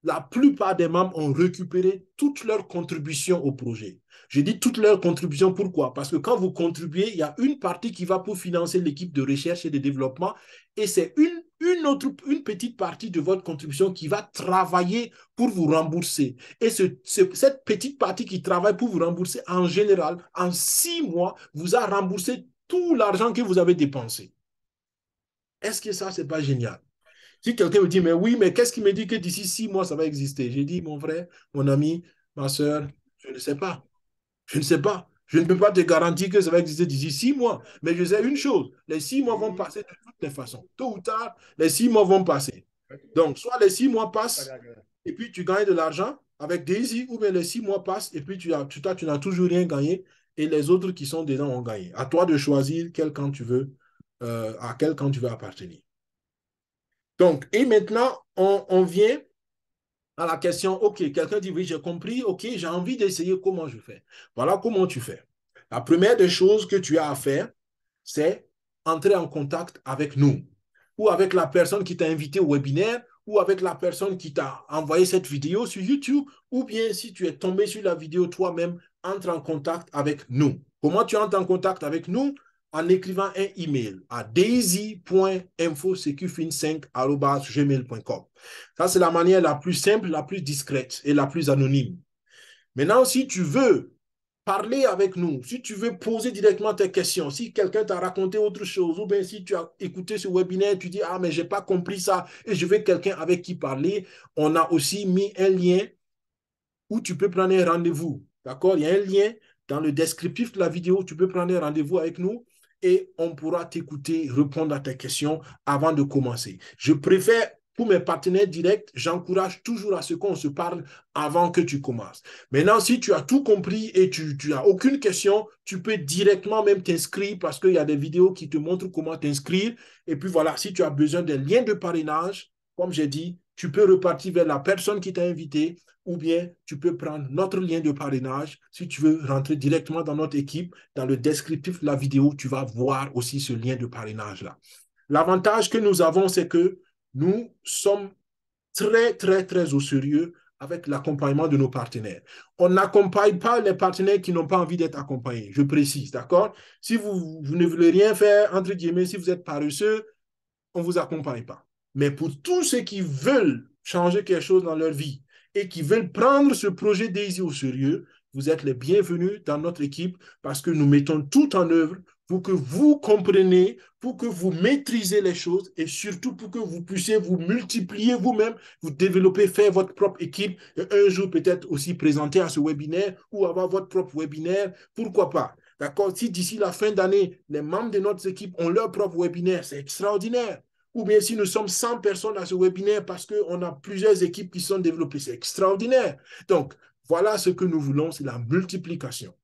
A: la plupart des membres ont récupéré toutes leurs contributions au projet. Je dis toutes leurs contributions, pourquoi Parce que quand vous contribuez, il y a une partie qui va pour financer l'équipe de recherche et de développement, et c'est une, une, autre, une petite partie de votre contribution qui va travailler pour vous rembourser. Et cette petite partie qui travaille pour vous rembourser, en général, en six mois, vous a remboursé tout l'argent que vous avez dépensé. Est-ce que ça, c'est pas génial Si quelqu'un me dit, mais oui, mais qu'est-ce qui me dit que d'ici six mois, ça va exister J'ai dit, mon frère, mon ami, ma soeur, je ne sais pas. Je ne sais pas. Je ne peux pas te garantir que ça va exister d'ici six mois. Mais je sais une chose, les six mois vont passer de toutes les façons. Tôt ou tard, les six mois vont passer. Donc, soit les six mois passent et puis tu gagnes de l'argent avec Daisy, ou bien les six mois passent et puis tu, as, tu, tu n'as toujours rien gagné et les autres qui sont dedans ont gagné. À toi de choisir quel camp tu veux euh, à quel camp tu veux appartenir. Donc, et maintenant, on vient à la question, OK, quelqu'un dit, oui, j'ai compris, OK, j'ai envie d'essayer comment je fais. Voilà comment tu fais. La première des choses que tu as à faire, c'est entrer en contact avec nous ou avec la personne qui t'a invité au webinaire ou avec la personne qui t'a envoyé cette vidéo sur YouTube ou bien si tu es tombé sur la vidéo toi-même, entre en contact avec nous. Comment tu entres en contact avec nous en écrivant un email à daisy.infosecufin5.gmail.com. Ça, c'est la manière la plus simple, la plus discrète et la plus anonyme. Maintenant, si tu veux parler avec nous, si tu veux poser directement tes questions, si quelqu'un t'a raconté autre chose, ou bien si tu as écouté ce webinaire, tu dis, ah, mais je n'ai pas compris ça et je veux quelqu'un avec qui parler, on a aussi mis un lien où tu peux prendre un rendez-vous. D'accord Il y a un lien dans le descriptif de la vidéo, tu peux prendre un rendez-vous avec nous et on pourra t'écouter, répondre à tes questions avant de commencer. Je préfère pour mes partenaires directs, j'encourage toujours à ce qu'on se parle avant que tu commences. Maintenant, si tu as tout compris et tu n'as aucune question, tu peux directement même t'inscrire parce qu'il y a des vidéos qui te montrent comment t'inscrire. Et puis voilà, si tu as besoin d'un lien de parrainage, comme j'ai dit, tu peux repartir vers la personne qui t'a invité ou bien tu peux prendre notre lien de parrainage si tu veux rentrer directement dans notre équipe. Dans le descriptif de la vidéo, tu vas voir aussi ce lien de parrainage-là. L'avantage que nous avons, c'est que nous sommes très, très, très au sérieux avec l'accompagnement de nos partenaires. On n'accompagne pas les partenaires qui n'ont pas envie d'être accompagnés, je précise, d'accord Si vous, ne voulez rien faire, entre guillemets, si vous êtes paresseux, on ne vous accompagne pas. Mais pour tous ceux qui veulent changer quelque chose dans leur vie, et qui veulent prendre ce projet Daisy au sérieux, vous êtes les bienvenus dans notre équipe parce que nous mettons tout en œuvre pour que vous compreniez, pour que vous maîtrisez les choses et surtout pour que vous puissiez vous multiplier vous-même, vous développer, faire votre propre équipe et un jour peut-être aussi présenter à ce webinaire ou avoir votre propre webinaire, pourquoi pas. D'accord Si d'ici la fin d'année, les membres de notre équipe ont leur propre webinaire, c'est extraordinaire ou bien si nous sommes 100 personnes à ce webinaire parce qu'on a plusieurs équipes qui sont développées. C'est extraordinaire. Donc, voilà ce que nous voulons, c'est la multiplication.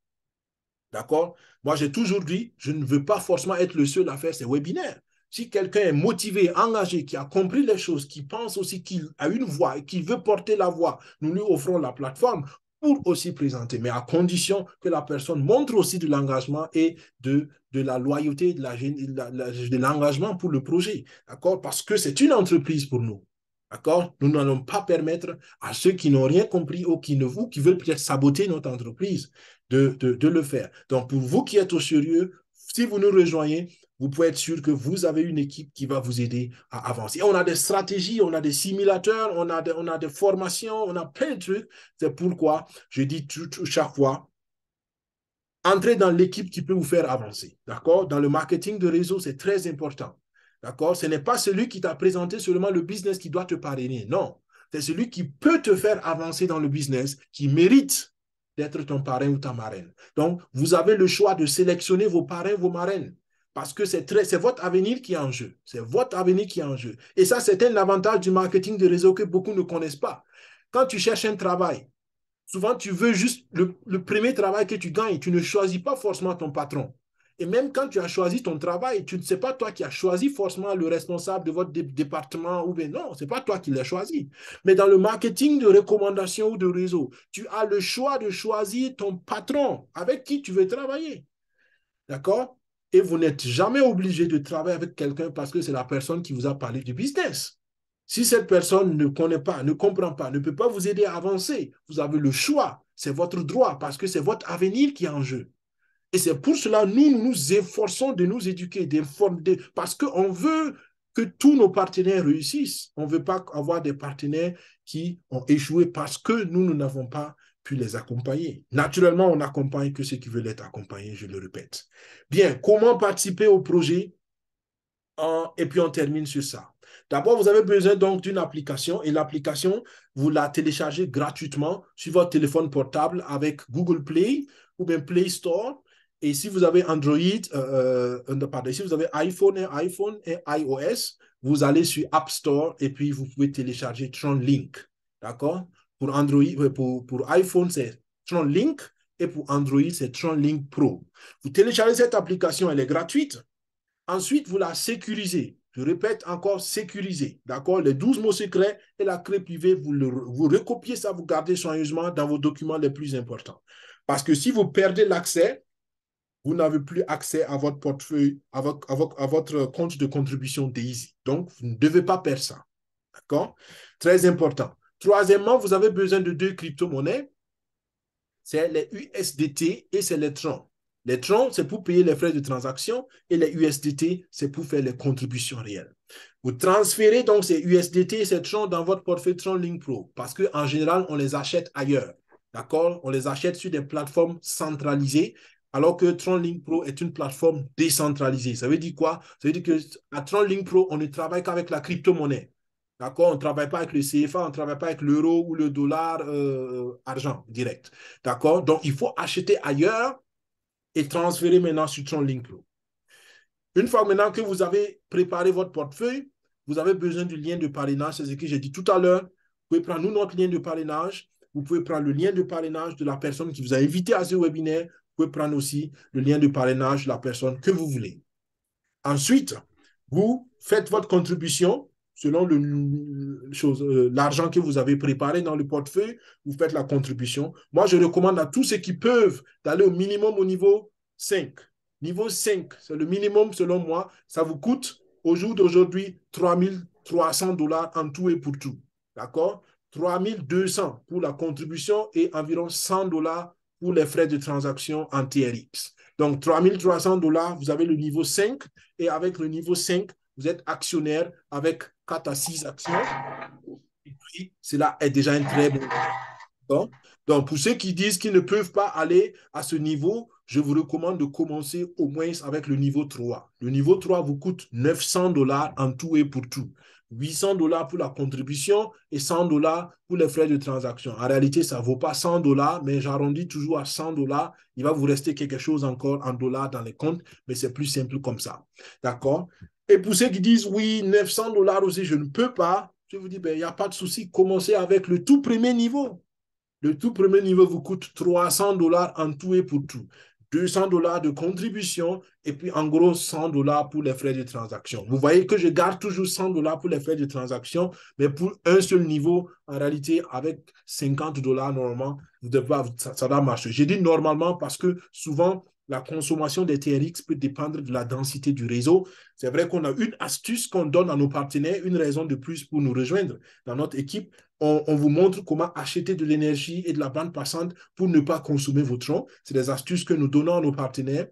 A: D'accord Moi, j'ai toujours dit, je ne veux pas forcément être le seul à faire ces webinaires. Si quelqu'un est motivé, engagé, qui a compris les choses, qui pense aussi qu'il a une voix et qu'il veut porter la voix, nous lui offrons la plateforme pour aussi présenter, mais à condition que la personne montre aussi de l'engagement et de, de la loyauté, de, l'engagement pour le projet, d'accord Parce que c'est une entreprise pour nous, d'accord Nous n'allons pas permettre à ceux qui n'ont rien compris ou qui ne vous, qui veulent peut-être saboter notre entreprise de le faire. Donc, pour vous qui êtes au sérieux, si vous nous rejoignez, vous pouvez être sûr que vous avez une équipe qui va vous aider à avancer. on a des stratégies, on a des simulateurs, on a des, on a des formations, on a plein de trucs. C'est pourquoi je dis chaque fois, entrez dans l'équipe qui peut vous faire avancer. D'accord Dans le marketing de réseau, c'est très important. D'accord Ce n'est pas celui qui t'a présenté seulement le business qui doit te parrainer. Non. C'est celui qui peut te faire avancer dans le business, qui mérite d'être ton parrain ou ta marraine. Donc, vous avez le choix de sélectionner vos parrains, vos marraines. Parce que c'est votre avenir qui est en jeu. C'est votre avenir qui est en jeu. Et ça, c'est un avantage du marketing de réseau que beaucoup ne connaissent pas. Quand tu cherches un travail, souvent tu veux juste le, premier travail que tu gagnes. Tu ne choisis pas forcément ton patron. Et même quand tu as choisi ton travail, tu ne sais pas toi qui as choisi forcément le responsable de votre département ou ce non, c'est pas toi qui l'as choisi. Mais dans le marketing de recommandation ou de réseau, tu as le choix de choisir ton patron avec qui tu veux travailler. D'accord et vous n'êtes jamais obligé de travailler avec quelqu'un parce que c'est la personne qui vous a parlé du business. Si cette personne ne connaît pas, ne comprend pas, ne peut pas vous aider à avancer, vous avez le choix. C'est votre droit parce que c'est votre avenir qui est en jeu. Et c'est pour cela nous nous, nous efforçons de nous éduquer, d'informer, parce qu'on veut que tous nos partenaires réussissent. On ne veut pas avoir des partenaires qui ont échoué parce que nous, nous n'avons pas puis les accompagner. Naturellement, on n'accompagne que ceux qui veulent être accompagnés, je le répète. Bien, comment participer au projet Et puis on termine sur ça. D'abord, vous avez besoin donc d'une application et l'application, vous la téléchargez gratuitement sur votre téléphone portable avec Google Play ou bien Play Store. Et si vous avez Android, euh, euh, euh, pardon, si vous avez iPhone iPhone et iOS, vous allez sur App Store et puis vous pouvez télécharger Tron Link. D'accord pour Android, pour, iPhone, c'est TronLink et pour Android, c'est TronLink Pro. Vous téléchargez cette application, elle est gratuite. Ensuite, vous la sécurisez. Je répète encore, sécurisez. D'accord Les 12 mots secrets et la clé privée, vous, vous recopiez ça, vous gardez soigneusement dans vos documents les plus importants. Parce que si vous perdez l'accès, vous n'avez plus accès à votre portefeuille, à votre, compte de contribution Daisy. Donc, vous ne devez pas perdre ça. D'accord Très important. Troisièmement, vous avez besoin de deux crypto-monnaies. C'est les USDT et c'est les Tron. Les Tron, c'est pour payer les frais de transaction et les USDT, c'est pour faire les contributions réelles. Vous transférez donc ces USDT et ces Tron dans votre portefeuille TronLink Pro parce qu'en général, on les achète ailleurs. D'accord On les achète sur des plateformes centralisées alors que TronLink Pro est une plateforme décentralisée. Ça veut dire quoi Ça veut dire qu'à TronLink Pro, on ne travaille qu'avec la crypto-monnaie. D'accord On ne travaille pas avec le CFA, on ne travaille pas avec l'euro ou le dollar euh, euh, argent direct. D'accord Donc, il faut acheter ailleurs et transférer maintenant sur Tron link Une fois maintenant que vous avez préparé votre portefeuille, vous avez besoin du lien de parrainage. C'est ce que j'ai dit tout à l'heure. Vous pouvez prendre nous, notre lien de parrainage. Vous pouvez prendre le lien de parrainage de la personne qui vous a invité à ce webinaire. Vous pouvez prendre aussi le lien de parrainage de la personne que vous voulez. Ensuite, vous faites votre contribution selon euh, l'argent que vous avez préparé dans le portefeuille, vous faites la contribution. Moi, je recommande à tous ceux qui peuvent d'aller au minimum au niveau 5. Niveau 5, c'est le minimum selon moi. Ça vous coûte au jour d'aujourd'hui 3300 dollars en tout et pour tout. D'accord 3200 pour la contribution et environ 100 dollars pour les frais de transaction en TRX. Donc 3300 dollars, vous avez le niveau 5 et avec le niveau 5, vous êtes actionnaire avec 4 à 6 actions. cela est déjà un très bon. Donc, donc pour ceux qui disent qu'ils ne peuvent pas aller à ce niveau, je vous recommande de commencer au moins avec le niveau 3. Le niveau 3 vous coûte 900 dollars en tout et pour tout. 800 dollars pour la contribution et 100 dollars pour les frais de transaction. En réalité, ça ne vaut pas 100 dollars, mais j'arrondis toujours à 100 dollars. Il va vous rester quelque chose encore en dollars dans les comptes, mais c'est plus simple comme ça. D'accord et pour ceux qui disent, oui, 900 dollars aussi, je ne peux pas, je vous dis, ben, il n'y a pas de souci, commencez avec le tout premier niveau. Le tout premier niveau vous coûte 300 dollars en tout et pour tout. 200 dollars de contribution et puis en gros 100 dollars pour les frais de transaction. Vous voyez que je garde toujours 100 dollars pour les frais de transaction, mais pour un seul niveau, en réalité, avec 50 dollars normalement, ça, ça doit marcher. J'ai dit normalement parce que souvent, la consommation des TRX peut dépendre de la densité du réseau. C'est vrai qu'on a une astuce qu'on donne à nos partenaires, une raison de plus pour nous rejoindre. Dans notre équipe, on, vous montre comment acheter de l'énergie et de la bande passante pour ne pas consommer vos troncs. C'est des astuces que nous donnons à nos partenaires.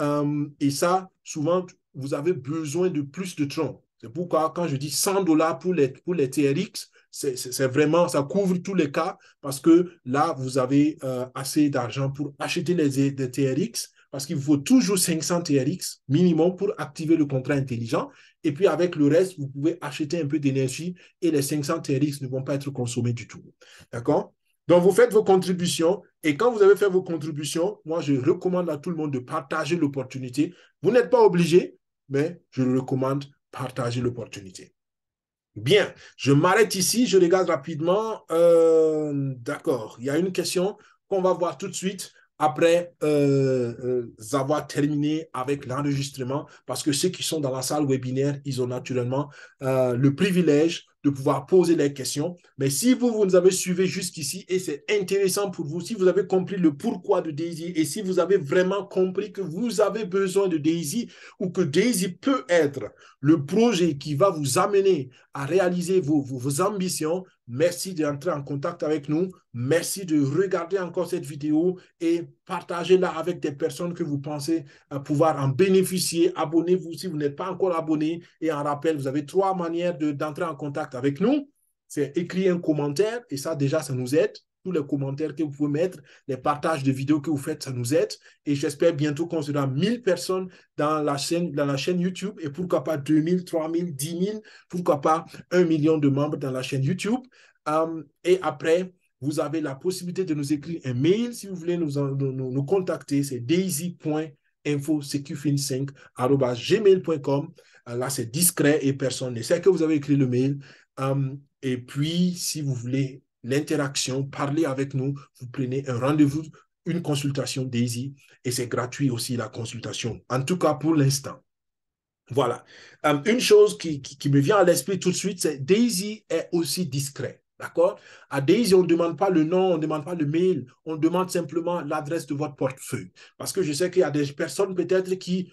A: Euh, et ça, souvent, vous avez besoin de plus de troncs. C'est pourquoi quand je dis 100 dollars pour les, pour les TRX, c'est vraiment, ça couvre tous les cas parce que là, vous avez euh, assez d'argent pour acheter les, les, TRX parce qu'il vous faut toujours 500 TRX minimum pour activer le contrat intelligent. Et puis avec le reste, vous pouvez acheter un peu d'énergie et les 500 TRX ne vont pas être consommés du tout. D'accord donc, vous faites vos contributions et quand vous avez fait vos contributions, moi, je recommande à tout le monde de partager l'opportunité. Vous n'êtes pas obligé, mais je le recommande, partager l'opportunité. Bien, je m'arrête ici, je regarde rapidement. Euh, d'accord, il y a une question qu'on va voir tout de suite après euh, euh, avoir terminé avec l'enregistrement, parce que ceux qui sont dans la salle webinaire, ils ont naturellement euh, le privilège de pouvoir poser les questions. Mais si vous, vous nous avez suivis jusqu'ici et c'est intéressant pour vous, si vous avez compris le pourquoi de Daisy et si vous avez vraiment compris que vous avez besoin de Daisy ou que Daisy peut être le projet qui va vous amener à réaliser vos ambitions, Merci d'entrer en contact avec nous. Merci de regarder encore cette vidéo et partagez-la avec des personnes que vous pensez euh, pouvoir en bénéficier. Abonnez-vous si vous n'êtes pas encore abonné. Et en rappel, vous avez trois manières d'entrer en contact avec nous. C'est écrire un commentaire et ça déjà, ça nous aide tous les commentaires que vous pouvez mettre, les partages de vidéos que vous faites, ça nous aide. Et j'espère bientôt qu'on sera 1000 personnes dans la chaîne, dans la chaîne YouTube et pourquoi pas 2000, 3000, 10 000, pourquoi pas 1 million de membres dans la chaîne YouTube. Hum, et après, vous avez la possibilité de nous écrire un mail si vous voulez nous, nous, contacter. C'est daisy.infosecufin5.gmail.com. Là, c'est discret et personne ne que vous avez écrit le mail. Hum, et puis, si vous voulez l'interaction, parlez avec nous. Vous prenez un rendez-vous, une consultation Daisy, et c'est gratuit aussi la consultation, en tout cas pour l'instant. Voilà. Euh, une chose qui, me vient à l'esprit tout de suite, c'est Daisy est aussi discret. D'accord À Daisy, on ne demande pas le nom, on ne demande pas le mail, on demande simplement l'adresse de votre portefeuille. Parce que je sais qu'il y a des personnes peut-être qui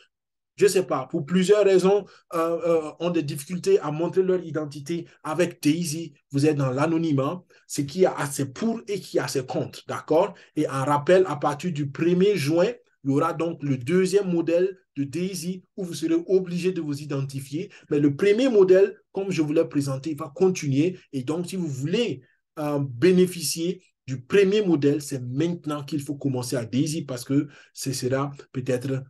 A: je ne sais pas, pour plusieurs raisons, euh, euh, ont des difficultés à montrer leur identité. Avec Daisy, vous êtes dans l'anonymat, ce qui a assez pour et qui a ses contre, d'accord Et en rappel, à partir du 1er juin, il y aura donc le deuxième modèle de Daisy où vous serez obligé de vous identifier. Mais le premier modèle, comme je vous l'ai présenté, va continuer. Et donc, si vous voulez euh, bénéficier du premier modèle, c'est maintenant qu'il faut commencer à Daisy parce que ce sera peut-être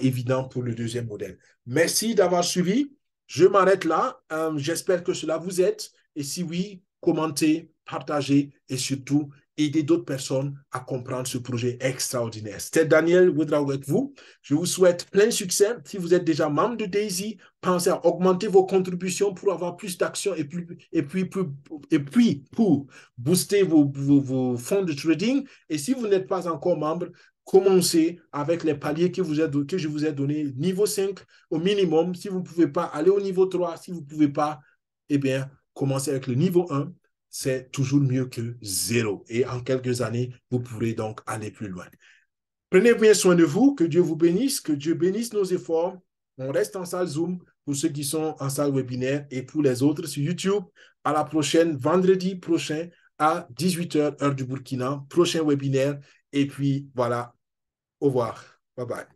A: évident pour le deuxième modèle. Merci d'avoir suivi. Je m'arrête là. Euh, j'espère que cela vous aide. Et si oui, commentez, partagez et surtout aider d'autres personnes à comprendre ce projet extraordinaire. C'était Daniel Woodrow avec vous. Je vous souhaite plein succès. Si vous êtes déjà membre de Daisy, pensez à augmenter vos contributions pour avoir plus d'actions et, plus, et, puis, et puis pour booster vos, vos fonds de trading. Et si vous n'êtes pas encore membre, Commencez avec les paliers que, je vous ai donnés, niveau 5 au minimum. Si vous ne pouvez pas aller au niveau 3, si vous ne pouvez pas, eh bien, commencez avec le niveau 1. C'est toujours mieux que zéro. Et en quelques années, vous pourrez donc aller plus loin. Prenez bien soin de vous. Que Dieu vous bénisse. Que Dieu bénisse nos efforts. On reste en salle Zoom pour ceux qui sont en salle webinaire et pour les autres sur YouTube. À la prochaine, vendredi prochain à 18h, heure du Burkina. Prochain webinaire et puis voilà, au revoir. Bye bye.